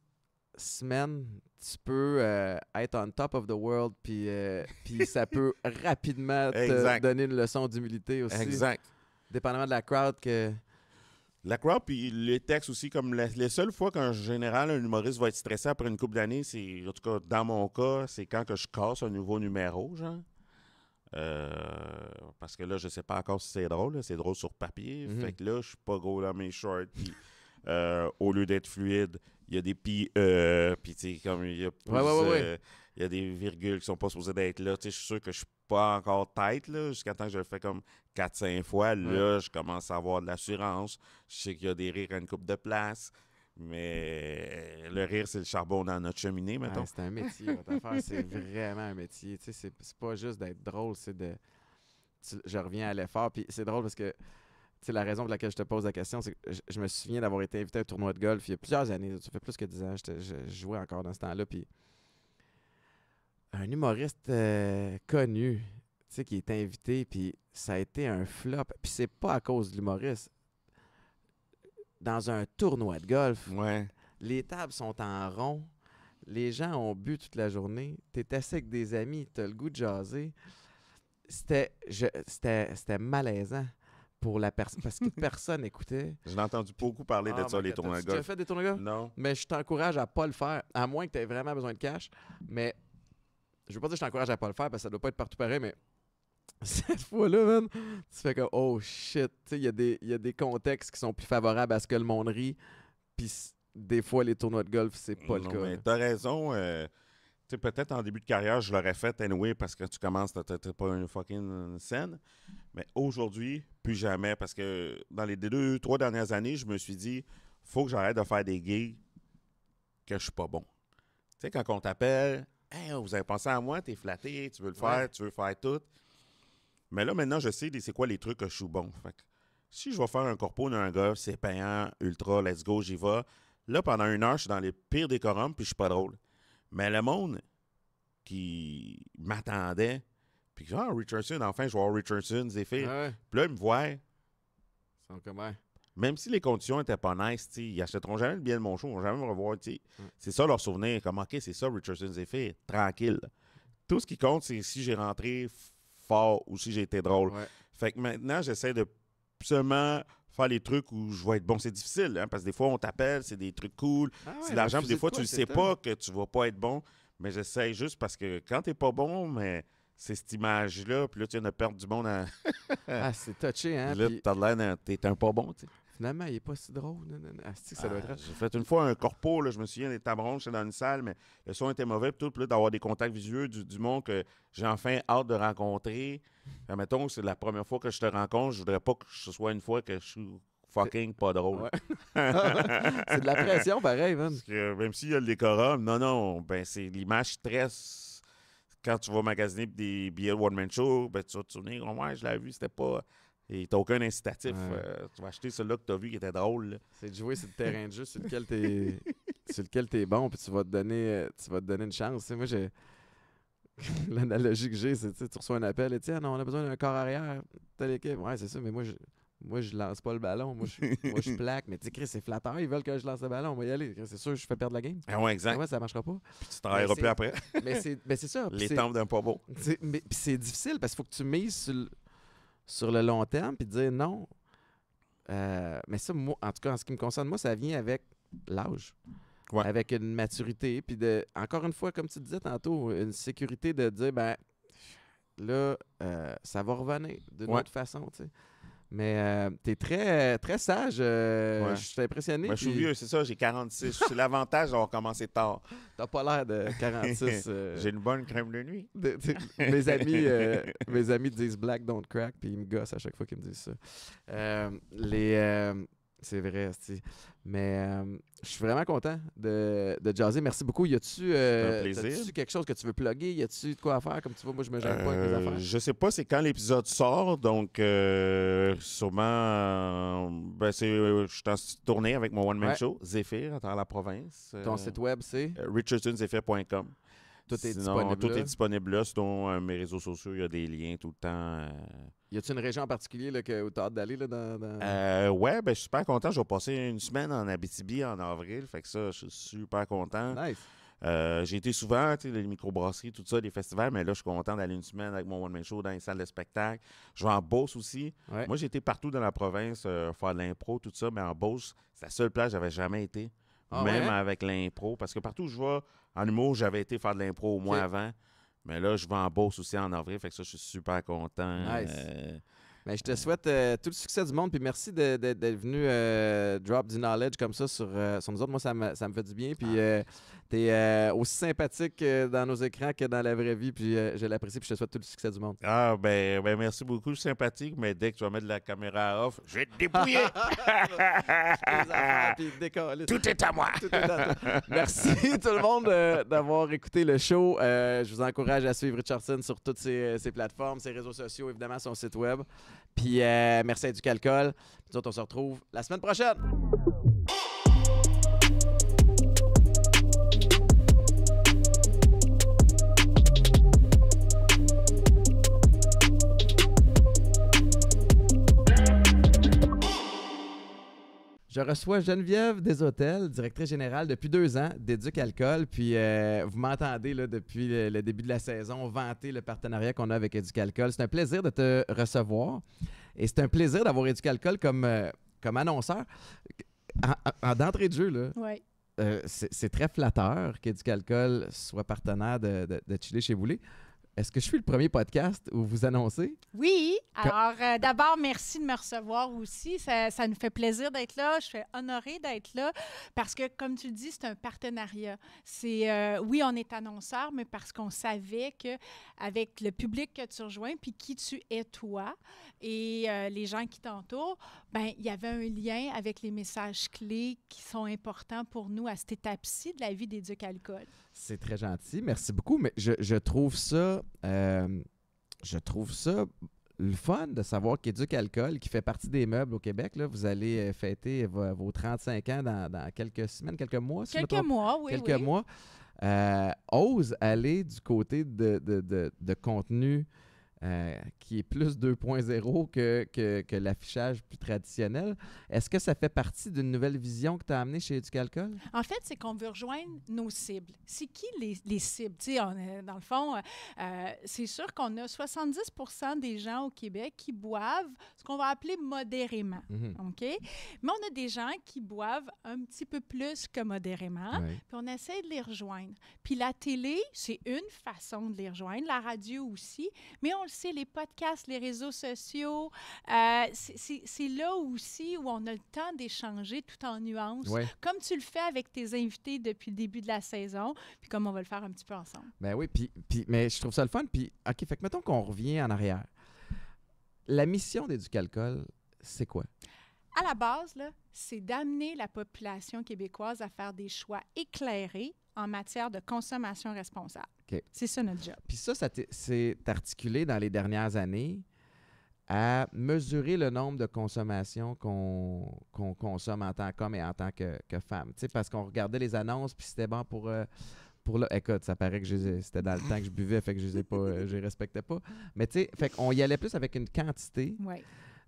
semaine, tu peux euh, être on top of the world, puis, euh, [laughs] puis ça peut rapidement te donner une leçon d'humilité aussi. Exact. Dépendamment de la crowd que. La crowd, puis les textes aussi, comme la, les seules fois qu'en général, un humoriste va être stressé après une couple d'années, c'est, en tout cas, dans mon cas, c'est quand que je casse un nouveau numéro, genre. Euh, parce que là, je sais pas encore si c'est drôle. C'est drôle sur papier. Mhm. Fait que là, je suis pas gros dans mes shorts. Puis, au lieu d'être fluide, euh, il y a des pis euh, puis tu comme il y a des virgules qui sont pas supposées d'être là. Tu je suis sûr que je suis pas encore tête, là, jusqu'à temps que je le fais comme 4-5 fois. Là, je commence à avoir de l'assurance. Je sais qu'il y a des rires à une coupe de place. Mais euh, le rire, c'est le charbon dans notre cheminée, maintenant. c'est un métier, votre affaire. [laughs] C'est vraiment un métier. Tu sais, c'est pas juste d'être drôle, c'est de. je reviens à l'effort. Puis c'est drôle parce que c'est la raison pour laquelle je te pose la question, c'est que je, me souviens d'avoir été invité à un tournoi de golf il y a plusieurs années. Ça fait plus que 10 ans. Je, je jouais encore dans ce temps-là. Puis un humoriste euh, connu, tu sais, qui est invité, puis ça a été un flop. Puis c'est pas à cause de l'humoriste. Dans un tournoi de golf, les tables sont en rond, les gens ont bu toute la journée, t'es assis avec des amis, t'as le goût de jaser. C'était, c'était, malaisant pour la personne. [laughs] Parce que personne écoutait. J'ai entendu beaucoup parler de ah, ça, ben, les tournois golf. Tu as fait des tournois golf? Non. Mais je t'encourage à pas le faire, à moins que tu aies vraiment besoin de cash. Mais je veux pas dire que je t'encourage à pas le faire parce que ça doit pas être partout pareil, mais [laughs] cette fois-là, man, tu fais comme oh shit. Il y, a des, contextes qui sont plus favorables à ce que le monde rit. Puis des fois, les tournois de golf, c'est pas le cas. Mais as raison. Euh, peut-être en début de carrière, je l'aurais fait anyway parce que tu commences, t'as pas une fucking scène. Mais aujourd'hui, plus jamais, parce que dans les deux, trois dernières années, je me suis dit, faut que j'arrête de faire des gigs que je suis pas bon. Tu sais, quand on t'appelle, hey, vous avez pensé à moi, tu es flatté, tu veux le faire, tu veux faire tout. Mais là, maintenant, je sais c'est quoi les trucs que je suis bon. Fait si je vais faire un corpo un gars, c'est payant, ultra, let's go, j'y vais. Là, pendant une heure, je suis dans les pires décorums, puis je suis pas drôle. Mais le monde qui m'attendait, puis, ah, Richardson, enfin, je vois Richardson, Zephyr. Puis là, ils me voient. Même si les conditions n'étaient pas nice, ils achèteront jamais le bien de mon show, ils vont jamais me revoir. C'est ça leur souvenir. Comme, OK, c'est ça, Richardson, fait. tranquille. Tout ce qui compte, c'est si j'ai rentré fort ou si j'ai été drôle. Fait que maintenant, j'essaie de seulement faire les trucs où je vais être bon. C'est difficile, hein, parce que des fois, on t'appelle, c'est des trucs cool, ah c'est de l'argent, des fois, tu ne sais pas que tu vas pas être bon. Mais j'essaie juste parce que quand tu n'es pas bon, mais c'est cette image-là, puis là, tu as de perdre du monde à... [laughs] ah, c'est touché, hein? Là, puis... t'as l'air d'être un pas bon, tu sais. Finalement, il n'est pas si drôle. Non, non, ah, ça ah, J'ai fait une fois un corpo, là, je me souviens des tabrons, j'étais dans une salle, mais le son était mauvais, puis tout, là, d'avoir des contacts visuels du, monde que j'ai enfin hâte de rencontrer. Mettons que c'est la première fois que je te rencontre, je voudrais pas que ce soit une fois que je suis fucking pas drôle. [laughs] [laughs] c'est de la pression, pareil, même s'il y a le décorum, non, non, ben c'est l'image stress quand tu vas magasiner des billets de One Man Show, ben, tu vas te souvenir, oh, ouais, je l'ai vu, c'était pas. Et t'as aucun incitatif. Euh, tu vas acheter celui-là que t'as vu qui était drôle. C'est de jouer sur le terrain de jeu sur lequel t'es. [laughs] sur lequel t'es bon, puis tu vas te donner. Euh, tu vas te donner une chance. moi j'ai. [laughs] L'analogie que j'ai, c'est tu reçois un appel et tu ah, non, on a besoin d'un corps arrière, telle équipe. Ouais, c'est ça, mais moi je moi, je lance pas le ballon. Moi, je, [laughs] plaque. Mais tu sais, Chris, c'est flatteur. Ils veulent que je lance le ballon. On y aller. C'est sûr, je fais perdre la game. Ah ouais, exact. Ah ça marchera pas. Puis tu travailleras plus après. [laughs] mais c'est ça. Les temps d'un pas beau. Mais c'est difficile parce qu'il faut que tu mises sur le, sur le long terme puis dire non. Euh, mais ça, moi, en tout cas, en ce qui me concerne, moi, ça vient avec l'âge. Avec une maturité. Puis de, encore une fois, comme tu disais tantôt, une sécurité de dire, ben là, euh, ça va revenir d'une autre façon, tu sais. Mais euh, t'es tu es très, très sage. Euh, je suis impressionné. Moi, je suis vieux, c'est ça, j'ai 46. c'est l'avantage d'avoir commencé tard. [laughs] T'as pas l'air de 46. [laughs] Euh. j'ai une bonne crème de nuit. mes, amis, mes amis disent black don't crack, puis ils me gossent à chaque fois qu'ils me disent ça. les, c'est vrai, mais euh, je suis vraiment content de, de jaser. Merci beaucoup. Y a-tu euh, quelque chose que tu veux plugger? Y a-tu de quoi faire? Comme tu vois, moi, je me gêne pas avec mes euh, affaires. Je sais pas, c'est quand l'épisode sort. Donc, sûrement, ben, je suis en tournée avec mon one-man show, Zephyr, à la province. Ton site web, c'est? richardsonzephyr.com. Tout est disponible. Tout là. est Sinon, euh, mes réseaux sociaux, il y a des liens tout le temps. Euh. Y a t une région en particulier où que tu as hâte d'aller? dans, euh, ouais, ben, je suis super content. Je vais passer une semaine en Abitibi en avril. Fait que ça, je suis super content. Nice. j'ai été souvent, tu les microbrasseries, tout ça, les festivals, mais là, je suis content d'aller une semaine avec mon one-man show dans les salles de spectacle. Je vais en Beauce aussi. Moi, j'ai été partout dans la province faire de l'impro, tout ça, mais en Beauce, c'est la seule place que j'avais jamais été. Ah même hein? avec l'impro, parce que partout où je vais, en humour, j'avais été faire de l'impro au mois avant. Mais là, je vais en bourse aussi en avril. Fait que ça, je suis super content. Nice. Euh, ben, je te souhaite euh, tout le succès du monde. Puis merci d'être venu euh, drop du knowledge comme ça sur, euh, nous autres. Moi, ça me, fait du bien. Puis ah. tu es aussi sympathique dans nos écrans que dans la vraie vie. Puis je l'apprécie. Puis je te souhaite tout le succès du monde. Ah, ben, ben merci beaucoup. sympathique. Mais dès que tu vas mettre la caméra off, je vais te dépouiller. [laughs] tout est à moi. Merci tout le monde d'avoir écouté le show. je vous encourage à suivre Richardson sur toutes ses, ses plateformes, ses réseaux sociaux, évidemment son site web. Puis euh, merci à calcul. Puis nous autres, on se retrouve la semaine prochaine. Je reçois Geneviève Hôtels, directrice générale depuis deux ans d'Éduc Puis euh, vous m'entendez depuis le, début de la saison vanter le partenariat qu'on a avec Éduc C'est un plaisir de te recevoir et c'est un plaisir d'avoir Éduc comme, euh, comme annonceur. En, d'entrée de jeu, euh, c'est très flatteur qu'Éduc soit partenaire de, de, chez Boulay. Est-ce que je suis le premier podcast où vous annoncez? Oui. Alors, euh, d'abord, merci de me recevoir aussi. Ça, nous fait plaisir d'être là. Je suis honorée d'être là parce que, comme tu le dis, c'est un partenariat. C'est euh, oui, on est annonceur, mais parce qu'on savait que le public que tu rejoins, puis qui tu es toi et euh, les gens qui t'entourent, Bien, il y avait un lien avec les messages clés qui sont importants pour nous à cette étape-ci de la vie ducs alcool. C'est très gentil, merci beaucoup. Mais je, trouve ça, euh, je trouve ça le fun de savoir qu'éduc alcool, qui fait partie des meubles au Québec, là, vous allez euh, fêter vos, 35 ans dans, quelques semaines, quelques mois. quelques mois, oui. Quelques mois. Euh, ose aller du côté de, de, de, de contenu euh, qui est plus 2.0 que, que, l'affichage plus traditionnel. Est-ce que ça fait partie d'une nouvelle vision que tu as amenée chez Educalcool? En fait, c'est qu'on veut rejoindre nos cibles. C'est qui les, les cibles? On, dans le fond, euh, euh, c'est sûr qu'on a 70 des gens au Québec qui boivent ce qu'on va appeler modérément. Mhm. OK? Mais on a des gens qui boivent un petit peu plus que modérément, puis on essaie de les rejoindre. Puis la télé, c'est une façon de les rejoindre, la radio aussi, mais on c'est les podcasts, les réseaux sociaux, euh, c'est là aussi où on a le temps d'échanger tout en nuances, comme tu le fais avec tes invités depuis le début de la saison, puis comme on va le faire un petit peu ensemble. Ben oui, puis, puis mais je trouve ça le fun. Puis, OK, fait que mettons qu'on revient en arrière. La mission d'Éducalcool, c'est quoi? À la base, c'est d'amener la population québécoise à faire des choix éclairés en matière de consommation responsable. C'est ça notre job. Puis ça, ça s'est articulé dans les dernières années à mesurer le nombre de consommations qu'on consomme en tant qu'homme et en tant que, femme. parce qu'on regardait les annonces, puis c'était bon pour... Euh, pour là, écoute, ça paraît que c'était dans le temps que je buvais, fait que je les pas, euh, les respectais pas. Mais tu fait y allait plus avec une quantité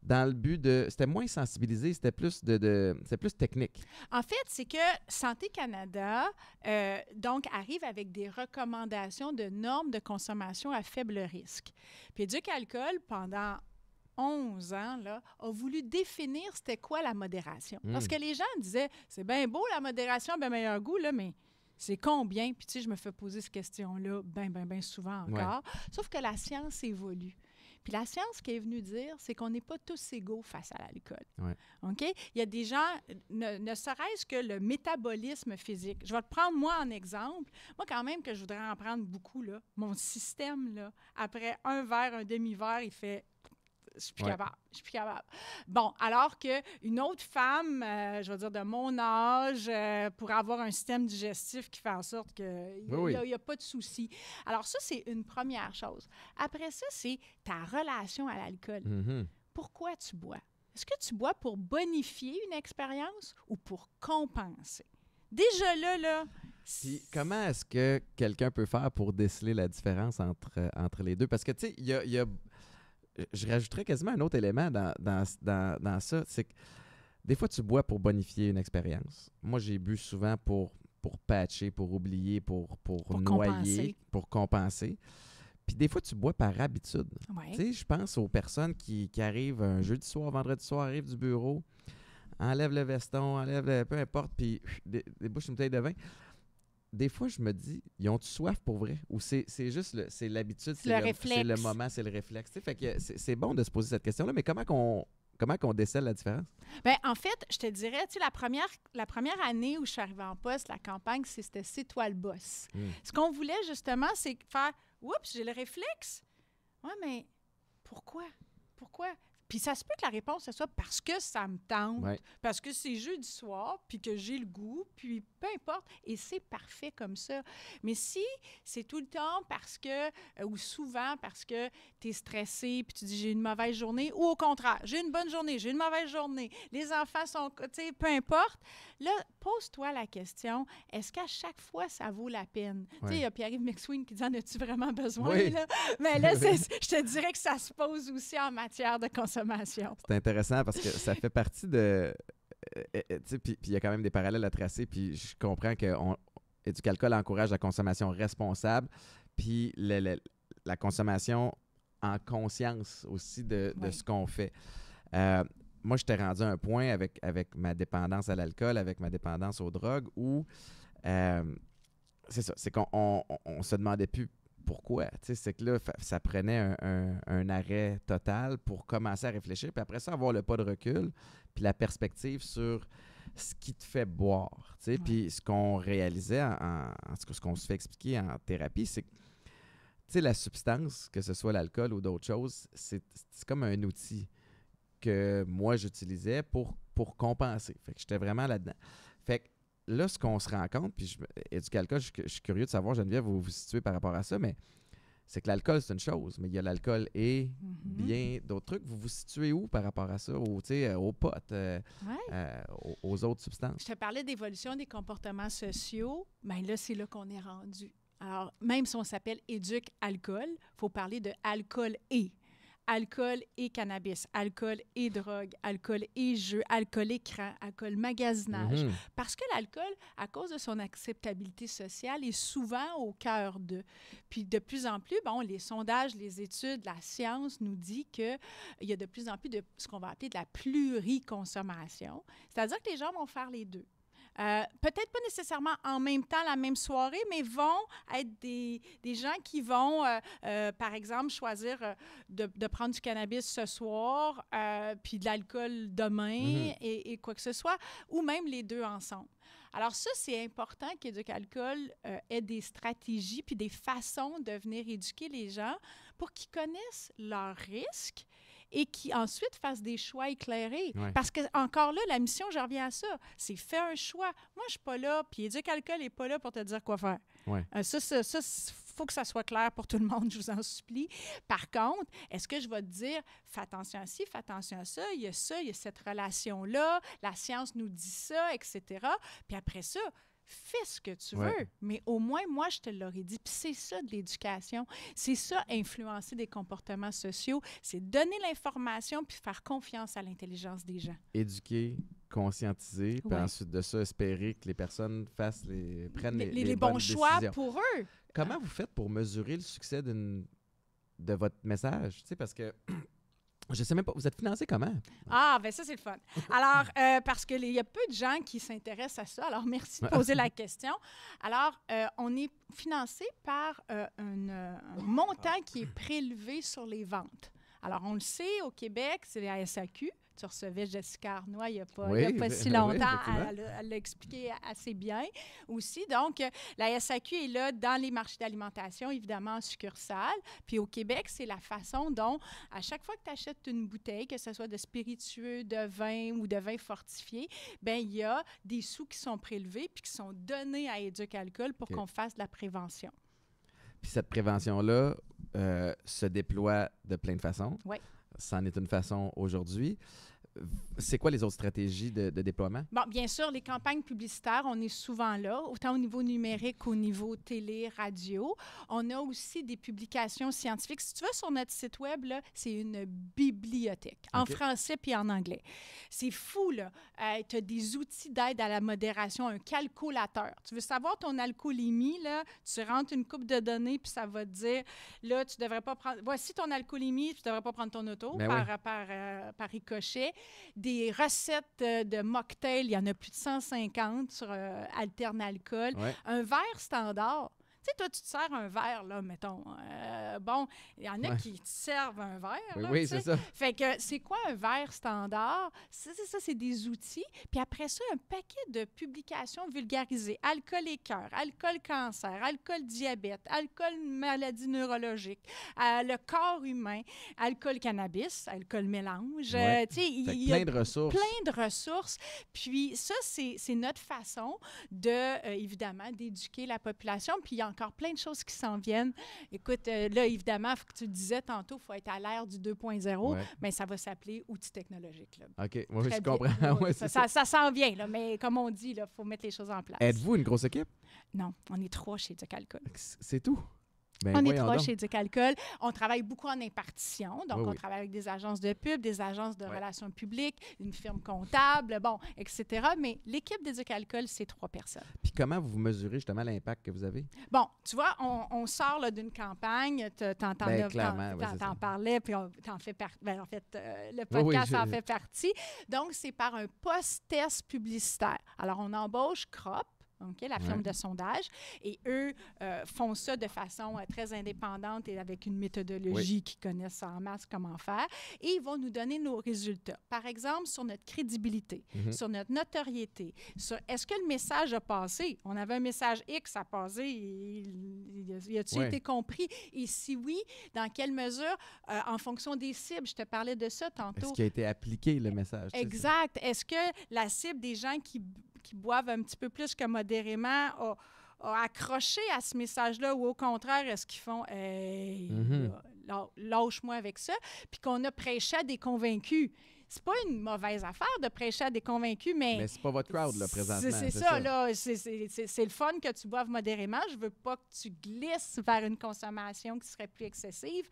dans le but de. C'était moins sensibilisé, c'était plus de, de plus technique. En fait, c'est que Santé Canada euh, donc arrive avec des recommandations de normes de consommation à faible risque. Puis Duc Alcool, pendant 11 ans, là, a voulu définir c'était quoi la modération. Parce hmm. que les gens disaient, c'est bien beau la modération, bien meilleur goût, là, mais c'est combien? Puis tu sais, je me fais poser cette question-là bien, ben bien souvent encore. Sauf que la science évolue. Puis la science qui est venue dire, c'est qu'on n'est pas tous égaux face à l'alcool. OK? Il y a des gens, ne, serait-ce que le métabolisme physique. Je vais te prendre moi en exemple. Moi, quand même, que je voudrais en prendre beaucoup, là, mon système, là, après un verre, un demi-verre, il fait je suis plus capable, je suis plus capable. Bon, alors qu'une autre femme, euh, je vais dire de mon âge, pour euh, pourrait avoir un système digestif qui fait en sorte qu'il n'y a, pas de souci. Alors ça, c'est une première chose. Après ça, c'est ta relation à l'alcool. Mm-hmm. Pourquoi tu bois? Est-ce que tu bois pour bonifier une expérience ou pour compenser? Déjà là, là, comment est-ce que quelqu'un peut faire pour déceler la différence entre, euh, entre les deux? Parce que, tu sais, il y a, je rajouterais quasiment un autre élément dans, dans, ça. C'est que des fois, tu bois pour bonifier une expérience. Moi, j'ai bu souvent pour, pour patcher, pour oublier, pour, pour, noyer, pour compenser. Puis des fois, tu bois par habitude. Tu sais, je pense aux personnes qui, arrivent un jeudi soir, vendredi soir, arrivent du bureau, enlèvent le veston, enlèvent peu importe, puis débouchent une bouteille de vin des fois, je me dis, ils ont-tu soif pour vrai? Ou c'est juste c'est l'habitude, c'est le, le, moment, c'est le réflexe. fait que c'est bon de se poser cette question-là, mais comment qu'on comment qu'on décèle la différence? Ben, en fait, je te dirais, tu la première, la première année où je suis arrivée en poste, la campagne, c'était C'est toi le boss. Hmm. Ce qu'on voulait justement, c'est faire Oups, j'ai le réflexe. Ouais, mais pourquoi? Pourquoi? Puis ça se peut que la réponse, ce soit parce que ça me tente, parce que c'est jeudi soir, puis que j'ai le goût, puis peu importe. Et c'est parfait comme ça. Mais si c'est tout le temps parce que, euh, ou souvent parce que tu es stressé, puis tu dis j'ai une mauvaise journée, ou au contraire, j'ai une bonne journée, j'ai une mauvaise journée, les enfants sont, tu sais, peu importe. Là, pose-toi la question, est-ce qu'à chaque fois, ça vaut la peine? Tu sais, il y a Pierre-Yves McSween qui dit en as-tu vraiment besoin? Là? Mais là, [laughs] je te dirais que ça se pose aussi en matière de consommation c'est intéressant parce que ça fait partie de. Euh, euh, tu Puis il y a quand même des parallèles à tracer. Puis je comprends que on, encourage la consommation responsable. Puis la consommation en conscience aussi de, ce qu'on fait. Euh, moi, je t'ai rendu un point avec, avec ma dépendance à l'alcool, avec ma dépendance aux drogues, où c'est ça, c'est qu'on se demandait plus pourquoi? C'est que là, ça prenait un, arrêt total pour commencer à réfléchir, puis après ça, avoir le pas de recul, puis la perspective sur ce qui te fait boire. Puis ce qu'on réalisait, en, en ce qu'on se fait expliquer en thérapie, c'est que la substance, que ce soit l'alcool ou d'autres choses, c'est comme un outil que moi j'utilisais pour, pour compenser. Fait que j'étais vraiment là-dedans là, ce qu'on se rend compte, puis et du je, suis curieux de savoir, Geneviève, vous vous situez par rapport à ça, mais c'est que l'alcool, c'est une chose, mais il y a l'alcool et mm-hmm. bien d'autres trucs. Vous vous situez où par rapport à ça, au, euh, aux potes, euh, euh, aux, autres substances? Je te parlais d'évolution des comportements sociaux, mais ben là, c'est là qu'on est rendu. Alors, même si on s'appelle éduque alcool, il faut parler de alcool et alcool et cannabis, alcool et drogue, alcool et jeu, alcool écran, alcool magasinage. Mhm. Parce que l'alcool, à cause de son acceptabilité sociale, est souvent au cœur de. Puis de plus en plus, bon, les sondages, les études, la science nous dit qu'il y a de plus en plus de ce qu'on va appeler de la pluriconsommation. C'est-à-dire que les gens vont faire les deux. Euh, peut-être pas nécessairement en même temps la même soirée, mais vont être des, gens qui vont, euh, euh, par exemple, choisir de, prendre du cannabis ce soir, puis de l'alcool demain mm-hmm. et, et, quoi que ce soit, ou même les deux ensemble. Alors ça, c'est important qu'Éducalcool ait des stratégies puis des façons de venir éduquer les gens pour qu'ils connaissent leurs risques, et qui ensuite fasse des choix éclairés. Parce que, encore là, la mission, je reviens à ça, c'est faire un choix. Moi, je suis pas là, puis Éduc Alcool n'est pas là pour te dire quoi faire. Ouais. Euh, ça, ça, faut que ça soit clair pour tout le monde, [laughs] je vous en supplie. Par contre, est-ce que je vais te dire, fais attention à ci, fais attention à ça, il y a ça, il y a cette relation-là, la science nous dit ça, etc. Puis après ça, fais ce que tu veux, mais au moins, moi, je te l'aurais dit. Puis c'est ça de l'éducation. C'est ça, influencer des comportements sociaux. C'est donner l'information puis faire confiance à l'intelligence des gens. Éduquer, conscientiser, puis ensuite de ça, espérer que les personnes fassent les, prennent les, bons choix pour eux. Comment vous faites pour mesurer le succès de votre message? Tu sais, parce que [clears throat] Je sais même pas, vous êtes financé comment? Ah, ben ça, c'est le fun. Alors, euh, parce qu'il y a peu de gens qui s'intéressent à ça, alors merci de poser la [laughs] question. Alors, euh, on est financé par euh, un montant qui est prélevé sur les ventes. Alors, on le sait, au Québec, c'est la SAQ sur ce Jessica Arnois il n'y a pas, y a pas ben, si longtemps. elle l'a expliqué assez bien aussi. Donc, la SAQ est là dans les marchés d'alimentation, évidemment en succursale. Puis au Québec, c'est la façon dont, à chaque fois que tu achètes une bouteille, que ce soit de spiritueux, de vin ou de vin fortifié, ben il y a des sous qui sont prélevés puis qui sont donnés à Éduc pour qu'on fasse de la prévention. Puis cette prévention-là euh, se déploie de plein de façons. Oui. C'en est une façon aujourd'hui c'est quoi les autres stratégies de, déploiement? bien sûr, les campagnes publicitaires, on est souvent là, autant au niveau numérique qu'au niveau télé, radio. On a aussi des publications scientifiques. Si tu vas sur notre site web, c'est une bibliothèque, en français puis en anglais. C'est fou, là. Euh, tu as des outils d'aide à la modération, un calculateur. Tu veux savoir ton alcoolémie, là, tu rentres une coupe de données, puis ça va te dire, là, tu devrais pas prendre... Voici ton alcoolémie, tu devrais pas prendre ton auto ben par, par, euh, par ricochet des recettes euh, de mocktail, il y en a plus de 150 sur euh, Alcool. Un verre standard, toi, tu te sers un verre, là, mettons. Euh, bon, il y en a qui te servent un verre. Oui, c'est ça. Fait que c'est quoi un verre standard? C'est ça, c'est des outils. Puis après ça, un paquet de publications vulgarisées. Alcool et cœur, alcool cancer, alcool diabète, alcool maladie neurologique, euh, le corps humain, alcool cannabis, alcool mélange. Euh, tu sais, il y, a plein de ressources. Puis ça, c'est notre façon de, évidemment, d'éduquer la population. Puis il y a encore plein de choses qui s'en viennent. Écoute, euh, là, évidemment, que tu disais tantôt, il faut être à l'ère du 2.0, mais ça va s'appeler outils technologiques. Là. OK, moi, je comprends. [laughs] ça, ça, s'en vient, là, mais comme on dit, il faut mettre les choses en place. Êtes-vous une grosse équipe? Non, on est trois chez Decalcol. C'est tout? Ben on est trois chez Duc On travaille beaucoup en impartition. Donc, on travaille avec des agences de pub, des agences de relations publiques, une firme comptable, bon, etc. Mais l'équipe de calcul c'est trois personnes. Puis comment vous mesurez justement l'impact que vous avez? Bon, tu vois, on, sort d'une campagne. T'en en, ben, parlais, puis t'en fais partie. Ben, en fait, euh, le podcast en fait partie. Donc, c'est par un post-test publicitaire. Alors, on embauche Crop OK, la firme de sondage. Et eux euh, font ça de façon euh, très indépendante et avec une méthodologie qui qu'ils connaissent en masse comment faire. Et ils vont nous donner nos résultats. Par exemple, sur notre crédibilité, mhm. sur notre notoriété, sur est-ce que le message a passé? On avait un message X à passer. Il, a-t-il été compris? Et si oui, dans quelle mesure? Euh, en fonction des cibles, je te parlais de ça tantôt. Est-ce qu'il a été appliqué, le message? Exact. Est-ce que la cible des gens qui qui boivent un petit peu plus que modérément, a, accroché à ce message-là ou au contraire, est-ce qu'ils font hey, mm-hmm. lâche-moi avec ça, puis qu'on a prêché à des convaincus c'est pas une mauvaise affaire de prêcher à des convaincus, mais. Mais c'est pas votre crowd, là, présentement. C'est ça, là. C'est le fun que tu boives modérément. Je veux pas que tu glisses vers une consommation qui serait plus excessive,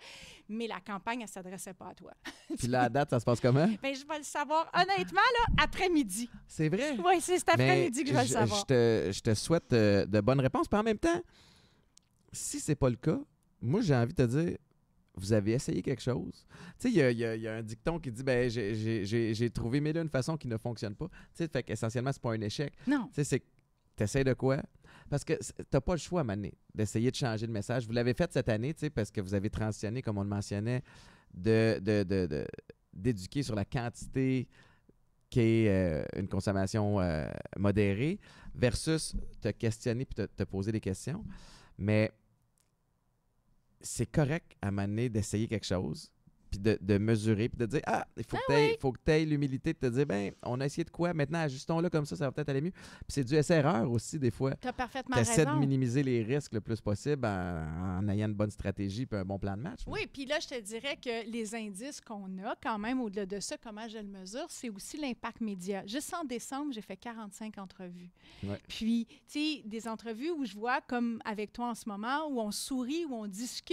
mais la campagne, elle s'adressait pas à toi. [laughs] Puis la date, ça se passe comment? Bien, je vais le savoir, honnêtement, là, après-midi. C'est vrai? Oui, c'est cet après-midi que je vais le savoir. Je te, je te souhaite euh, de bonnes réponses, puis en même temps, si c'est pas le cas, moi, j'ai envie de te dire, vous avez essayé quelque chose? il y a, un dicton qui dit ben, j'ai trouvé mais d'une façon qui ne fonctionne pas. Tu sais, fait c'est pas un échec. Non. Tu sais, de quoi? Parce que tu t'as pas le choix, à maner d'essayer de changer de message. Vous l'avez fait cette année, tu parce que vous avez transitionné, comme on le mentionnait, de, d'éduquer de, de, sur la quantité qui est euh, une consommation euh, modérée versus te questionner puis te, te poser des questions. Mais c'est correct à m'amener d'essayer quelque chose, puis de, de, mesurer, puis de dire Ah, il faut que ah tu aies, l'humilité de te dire ben on a essayé de quoi, maintenant ajustons-le comme ça, ça va peut-être aller mieux. Puis c'est du SRR aussi, des fois. Tu as parfaitement T'essaies essaies de minimiser les risques le plus possible en, ayant une bonne stratégie puis un bon plan de match. Oui, puis là, je te dirais que les indices qu'on a, quand même, au-delà de ça, comment je le mesure, c'est aussi l'impact média. Juste en décembre, j'ai fait 45 entrevues. Puis, tu sais, des entrevues où je vois, comme avec toi en ce moment, où on sourit, où on discute.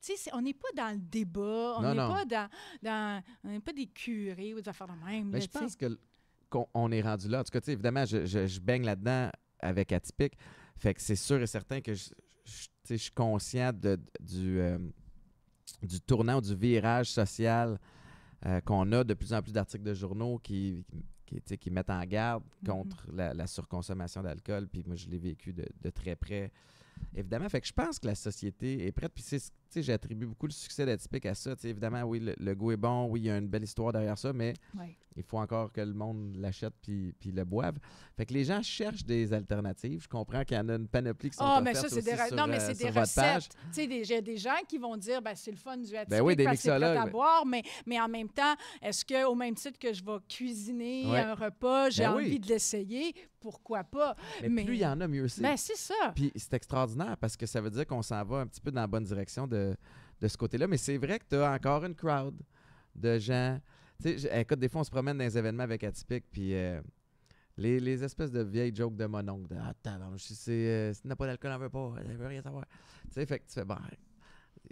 Tu sais, on n'est pas dans le débat, on non dans, dans on pas des curés ou des affaires de même. Mais je pense que qu'on est rendu là. En tout cas, évidemment, je, je, je baigne là-dedans avec Atypique. Fait que c'est sûr et certain que je, je suis conscient de, du, euh, du tournant, du virage social euh, qu'on a de plus en plus d'articles de journaux qui, qui, qui mettent en garde mm-hmm. contre la, la, surconsommation d'alcool. Puis moi, je l'ai vécu de, de, très près, évidemment. Fait que je pense que la société est prête. Puis c'est j'attribue beaucoup le succès d'Atypique à ça. sais, évidemment, oui, le, goût est bon, oui, il y a une belle histoire derrière ça, mais il faut encore que le monde l'achète puis, puis le boive. Fait que les gens cherchent des alternatives. Je comprends qu'il y en a une panoplie qui sont oh, mais ça, c'est des Non, mais euh, c'est des recettes. Il y a des gens qui vont dire, ben, c'est le fun du atypique ben oui, des à boire, mais, mais en même temps, est-ce qu'au même titre que je vais cuisiner un repas, j'ai ben envie de l'essayer, pourquoi pas? Mais, plus il y en a, mieux c'est. mais ben, c'est ça. Puis c'est extraordinaire parce que ça veut dire qu'on s'en va un petit peu dans la bonne direction de de, ce côté-là. Mais c'est vrai que tu as encore une crowd de gens. Tu sais, écoute, des fois, on se promène dans des événements avec Atypique, puis euh, les, espèces de vieilles jokes de mon oncle. ah, si tu euh, n'as pas d'alcool, on veut pas, elle veut rien savoir. Tu sais, fait que tu fais, bon,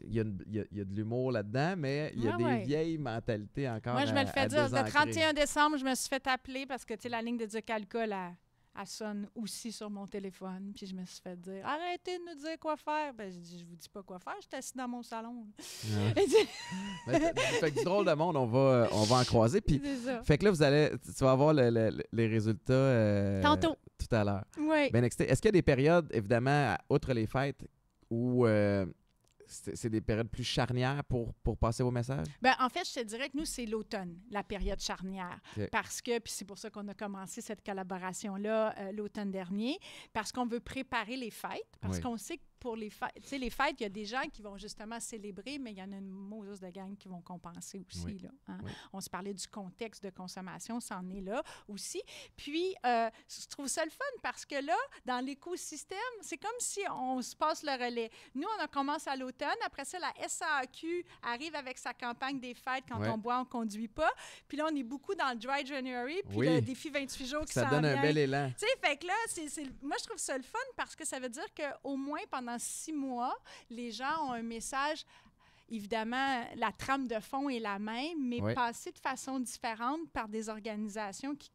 il y, a de l'humour là-dedans, mais il y a des vieilles mentalités encore. Moi, je me le fais dire. Le 31 décembre, je me suis fait appeler parce que la ligne de Dieu là elle sonne aussi sur mon téléphone. Puis je me suis fait dire Arrêtez de nous dire quoi faire. Ben, je dis Je vous dis pas quoi faire, j'étais assis dans mon salon. [laughs] [laughs] Ben, fait que du drôle de monde, on va, euh, on va en croiser. Puis, [laughs] fait que là, vous allez, tu vas avoir les résultats. Euh, Tantôt. Tout à l'heure. Oui. Ben, Est-ce qu'il y a des périodes, évidemment, outre les fêtes, où. Euh, c'est des périodes plus charnières pour, pour passer vos messages? Ben, en fait, je te dirais que nous, c'est l'automne, la période charnière. Parce que, puis c'est pour ça qu'on a commencé cette collaboration-là euh, l'automne dernier, parce qu'on veut préparer les fêtes, parce qu'on sait que pour les fêtes. Tu sais, les fêtes, il y a des gens qui vont justement célébrer, mais il y en a une mauvaise de gang qui vont compenser aussi. Là, hein. On se parlait du contexte de consommation, en est là aussi. Puis, euh, je trouve ça le fun parce que là, dans l'écosystème, c'est comme si on se passe le relais. Nous, on a commence à l'automne. Après ça, la SAQ arrive avec sa campagne des fêtes. Quand on boit, on conduit pas. Puis là, on est beaucoup dans le Dry January, puis le défi 28 jours qui Ça donne un bel élan. Tu sais, fait que là, moi, je trouve ça le fun parce que ça veut dire qu'au moins pendant six mois, les gens ont un message évidemment, la trame de fond est la même, mais passée de façon différente par des organisations qui,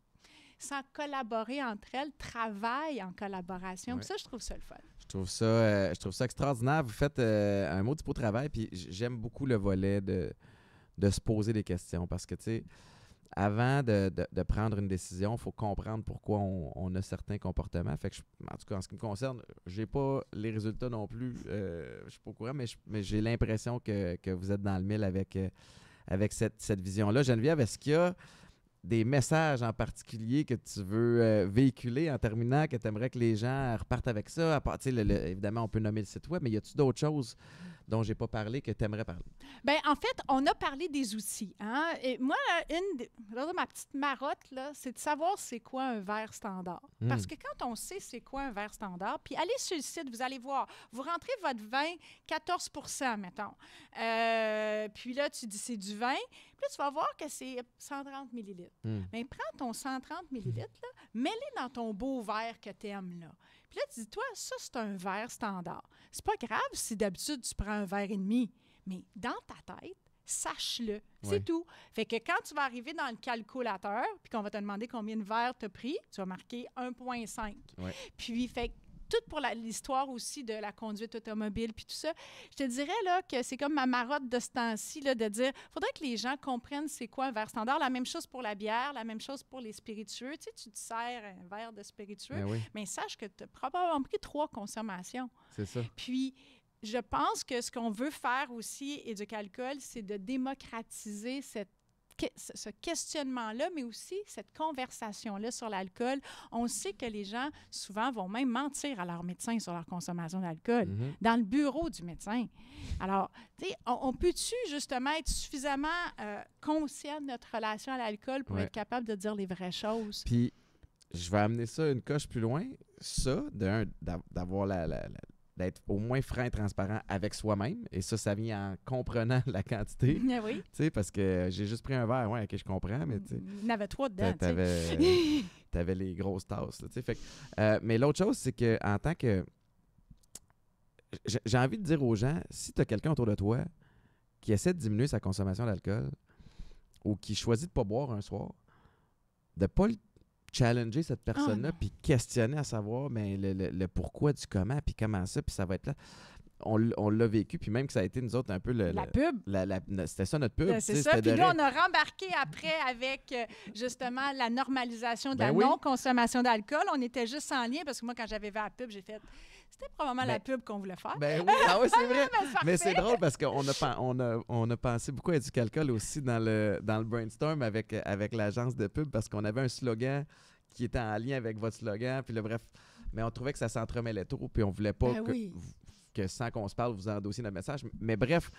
sans collaborer entre elles, travaillent en collaboration. Ça, je trouve ça le fun. Je trouve ça, euh, je trouve ça extraordinaire. Vous faites euh, un mot du pot travail, puis j'aime beaucoup le volet de, de se poser des questions parce que, tu sais, avant de, prendre une décision, il faut comprendre pourquoi on, a certains comportements. en tout cas, en ce qui me concerne, j'ai pas les résultats non plus. Euh, je suis pas au courant, mais, j'ai l'impression que, vous êtes dans le mille avec, euh, avec cette, vision-là. Geneviève, est-ce qu'il y a des messages en particulier que tu veux euh, véhiculer en terminant, que tu aimerais que les gens repartent avec ça? À part, évidemment, on peut nommer le site web, mais y a-t-il d'autres choses dont j'ai pas parlé que tu aimerais parler? Bien, en fait, on a parlé des outils. Hein. Et moi, une de, ma petite marotte, là, c'est de savoir c'est quoi un verre standard. Hmm. Parce que quand on sait c'est quoi un verre standard, puis allez sur le site, vous allez voir, vous rentrez votre vin 14 mettons. Euh, puis là, tu dis c'est du vin. Puis là, tu vas voir que c'est 130 millilitres. Mais hmm. ben, prends ton 130 millilitres, hmm. mets-les dans ton beau verre que tu aimes, là. Puis là, dis, toi, ça, c'est un verre standard. C'est pas grave si d'habitude tu prends un verre et demi, mais dans ta tête, sache-le. C'est tout. Fait que quand tu vas arriver dans le calculateur, puis qu'on va te demander combien de verres tu as pris, tu vas marquer 1,5. Puis, fait tout pour l'histoire aussi de la conduite automobile, puis tout ça. Je te dirais là, que c'est comme ma marotte de ce temps-ci de dire faudrait que les gens comprennent c'est quoi un verre standard. La même chose pour la bière, la même chose pour les spiritueux. Tu sais, tu te sers un verre de spiritueux, ben mais, sache que tu as probablement pris trois consommations. C'est ça. Puis, je pense que ce qu'on veut faire aussi, et du calcul, c'est de démocratiser cette ce questionnement-là, mais aussi cette conversation-là sur l'alcool. On sait que les gens, souvent, vont même mentir à leur médecin sur leur consommation d'alcool, mm-hmm. dans le bureau du médecin. Alors, tu sais, on, peut-tu justement être suffisamment euh, conscient de notre relation à l'alcool pour être capable de dire les vraies choses? Puis, je vais amener ça une coche plus loin. Ça, d'avoir la d'être au moins franc et transparent avec soi-même. Et ça, ça vient en comprenant [laughs] la quantité. [laughs] Ah oui. Tu sais, parce que j'ai juste pris un verre, ouais, que je comprends, mais tu sais. Il y avait trois dedans. Tu avais [laughs] les grosses tasses, tu sais. Euh, mais l'autre chose, c'est que en tant que. J'ai envie de dire aux gens, si tu as quelqu'un autour de toi qui essaie de diminuer sa consommation d'alcool ou qui choisit de ne pas boire un soir, de ne pas challenger cette ah, personne-là, puis questionner à savoir ben, le, pourquoi du comment, puis comment ça, puis ça va être là. On, l'a vécu, puis même que ça a été, nous autres, un peu La pub. c'était ça notre pub. Ben, c'est ça. Puis là, on a rembarqué après avec, euh, justement, la normalisation de ben la non-consommation d'alcool. On était juste en lien, parce que moi, quand j'avais vu la pub, j'ai fait c'était probablement la pub qu'on voulait faire. Ben oui, ah c'est vrai. [laughs] mais c'est drôle parce qu'on a, on a, on a pensé beaucoup à du calcul aussi dans le, dans le brainstorm avec, avec l'agence de pub parce qu'on avait un slogan qui était en lien avec votre slogan. Puis le bref, mais on trouvait que ça s'entremêlait trop. Puis on voulait pas ben que, que, sans qu'on se parle, vous endossiez notre message. Mais bref,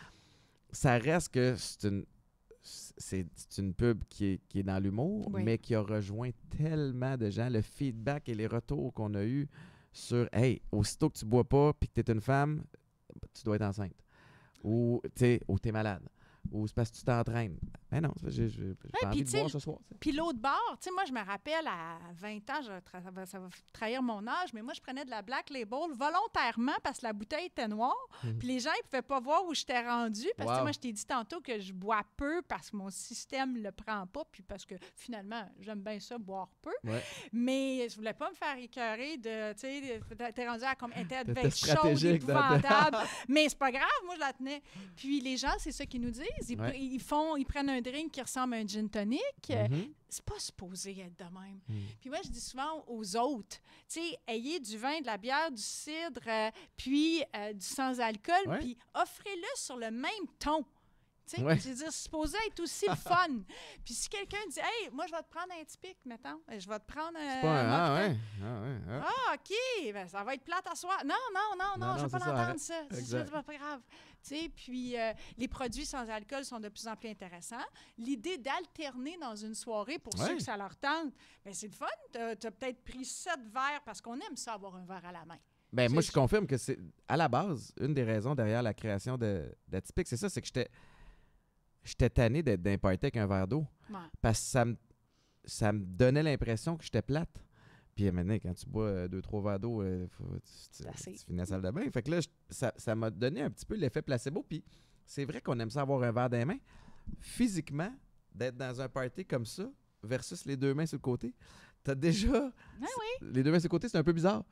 ça reste que c'est une c'est une pub qui est, qui est dans l'humour, mais qui a rejoint tellement de gens. Le feedback et les retours qu'on a eus sur Hey, aussitôt que tu bois pas puis que tu es une femme, tu dois être enceinte. Ou tu ou es malade. Ou c'est parce que tu t'entraînes. Ben non, je envie ce soir. Puis l'autre bord, tu sais, moi, je me rappelle à 20 ans, ça va trahir mon âge, mais moi, je prenais de la Black Label volontairement parce que la bouteille était noire. Hum. Puis les gens, ils pouvaient pas voir où j'étais rendue. Parce que moi, je t'ai dit tantôt que je bois peu parce que mon système le prend pas. Puis parce que finalement, j'aime bien ça, boire peu. Mais je ne voulais pas me faire écœurer de, tu sais, t'es rendue à comme, épouvantable. [laughs] mais c'est pas grave, moi, je la tenais. Puis les gens, c'est ça qu'ils nous disent. font, ils prennent un un drink qui ressemble à un gin tonic. Euh, mhm. C'est pas supposé être de même. Hmm. Puis moi, je dis souvent aux autres, tu sais, ayez du vin, de la bière, du cidre, euh, puis euh, du sans-alcool, puis offrez-le sur le même ton. Tu ouais. c'est supposé être aussi fun. [laughs] Puis si quelqu'un dit, hey, moi, je vais te prendre un typique, mettons, euh, je vais te prendre euh, un. ah, ouais. ah, ouais. Ah. ah OK, ben, ça va être plate à soi. Non, non, non, non, je ne veux pas l'entendre, ça. C'est pas grave. puis euh, les produits sans alcool sont de plus en plus intéressants. L'idée d'alterner dans une soirée pour ceux que ça leur tente, ben, c'est le fun. Tu as, peut-être pris sept verres parce qu'on aime ça avoir un verre à la main. Ben moi, je confirme que c'est à la base une des raisons derrière la création de, de c'est ça, c'est que j'étais j'étais tanné d'être d'un party avec un verre d'eau. Parce que ça me, ça me donnait l'impression que j'étais plate. Puis maintenant, quand tu bois euh, deux, trois verres d'eau, euh, tu, finis la salle de bain. Fait que là, ça m'a donné un petit peu l'effet placebo. Puis c'est vrai qu'on aime ça avoir un verre des mains. Physiquement, d'être dans un party comme ça, versus les deux mains sur le côté, t'as déjà. Ah les deux mains sur le côté, c'est un peu bizarre.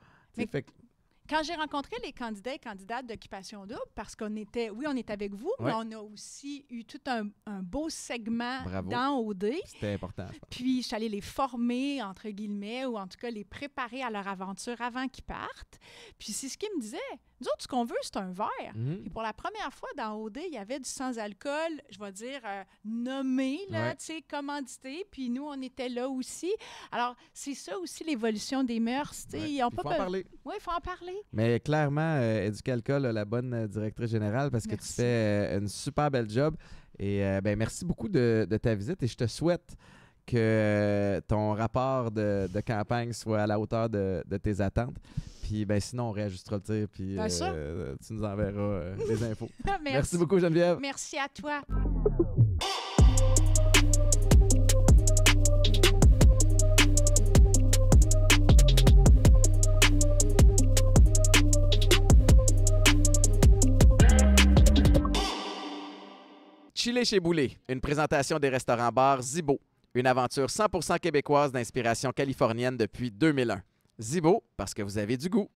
Quand j'ai rencontré les candidats et candidates d'occupation double, parce qu'on était, oui, on est avec vous, mais on a aussi eu tout un, beau segment dans OD. C'était important. Puis, je suis les former, entre guillemets, ou en tout cas les préparer à leur aventure avant qu'ils partent. Puis, c'est ce qu'ils me disaient. Nous autres, ce qu'on veut, c'est un verre. Et mhm. pour la première fois dans OD, il y avait du sans-alcool, je vais dire, euh, nommé, là, tu sais, commandité. Puis nous, on était là aussi. Alors, c'est ça aussi l'évolution des mœurs. Il faut pas... en parler. Oui, il faut en parler. Mais clairement, euh, la bonne euh, directrice générale parce que tu fais euh, une super belle job. Et ben, merci beaucoup de, ta visite et je te souhaite que ton rapport de, campagne soit à la hauteur de, de tes attentes. Puis ben, sinon, on réajustera le tir. Puis euh, tu nous enverras euh, [laughs] les infos. Merci. Merci beaucoup, Geneviève. Merci à toi. Chili chez Boulet, une présentation des restaurants-bars Zibo, une aventure 100% québécoise d'inspiration californienne depuis 2001. Zibo, parce que vous avez du goût.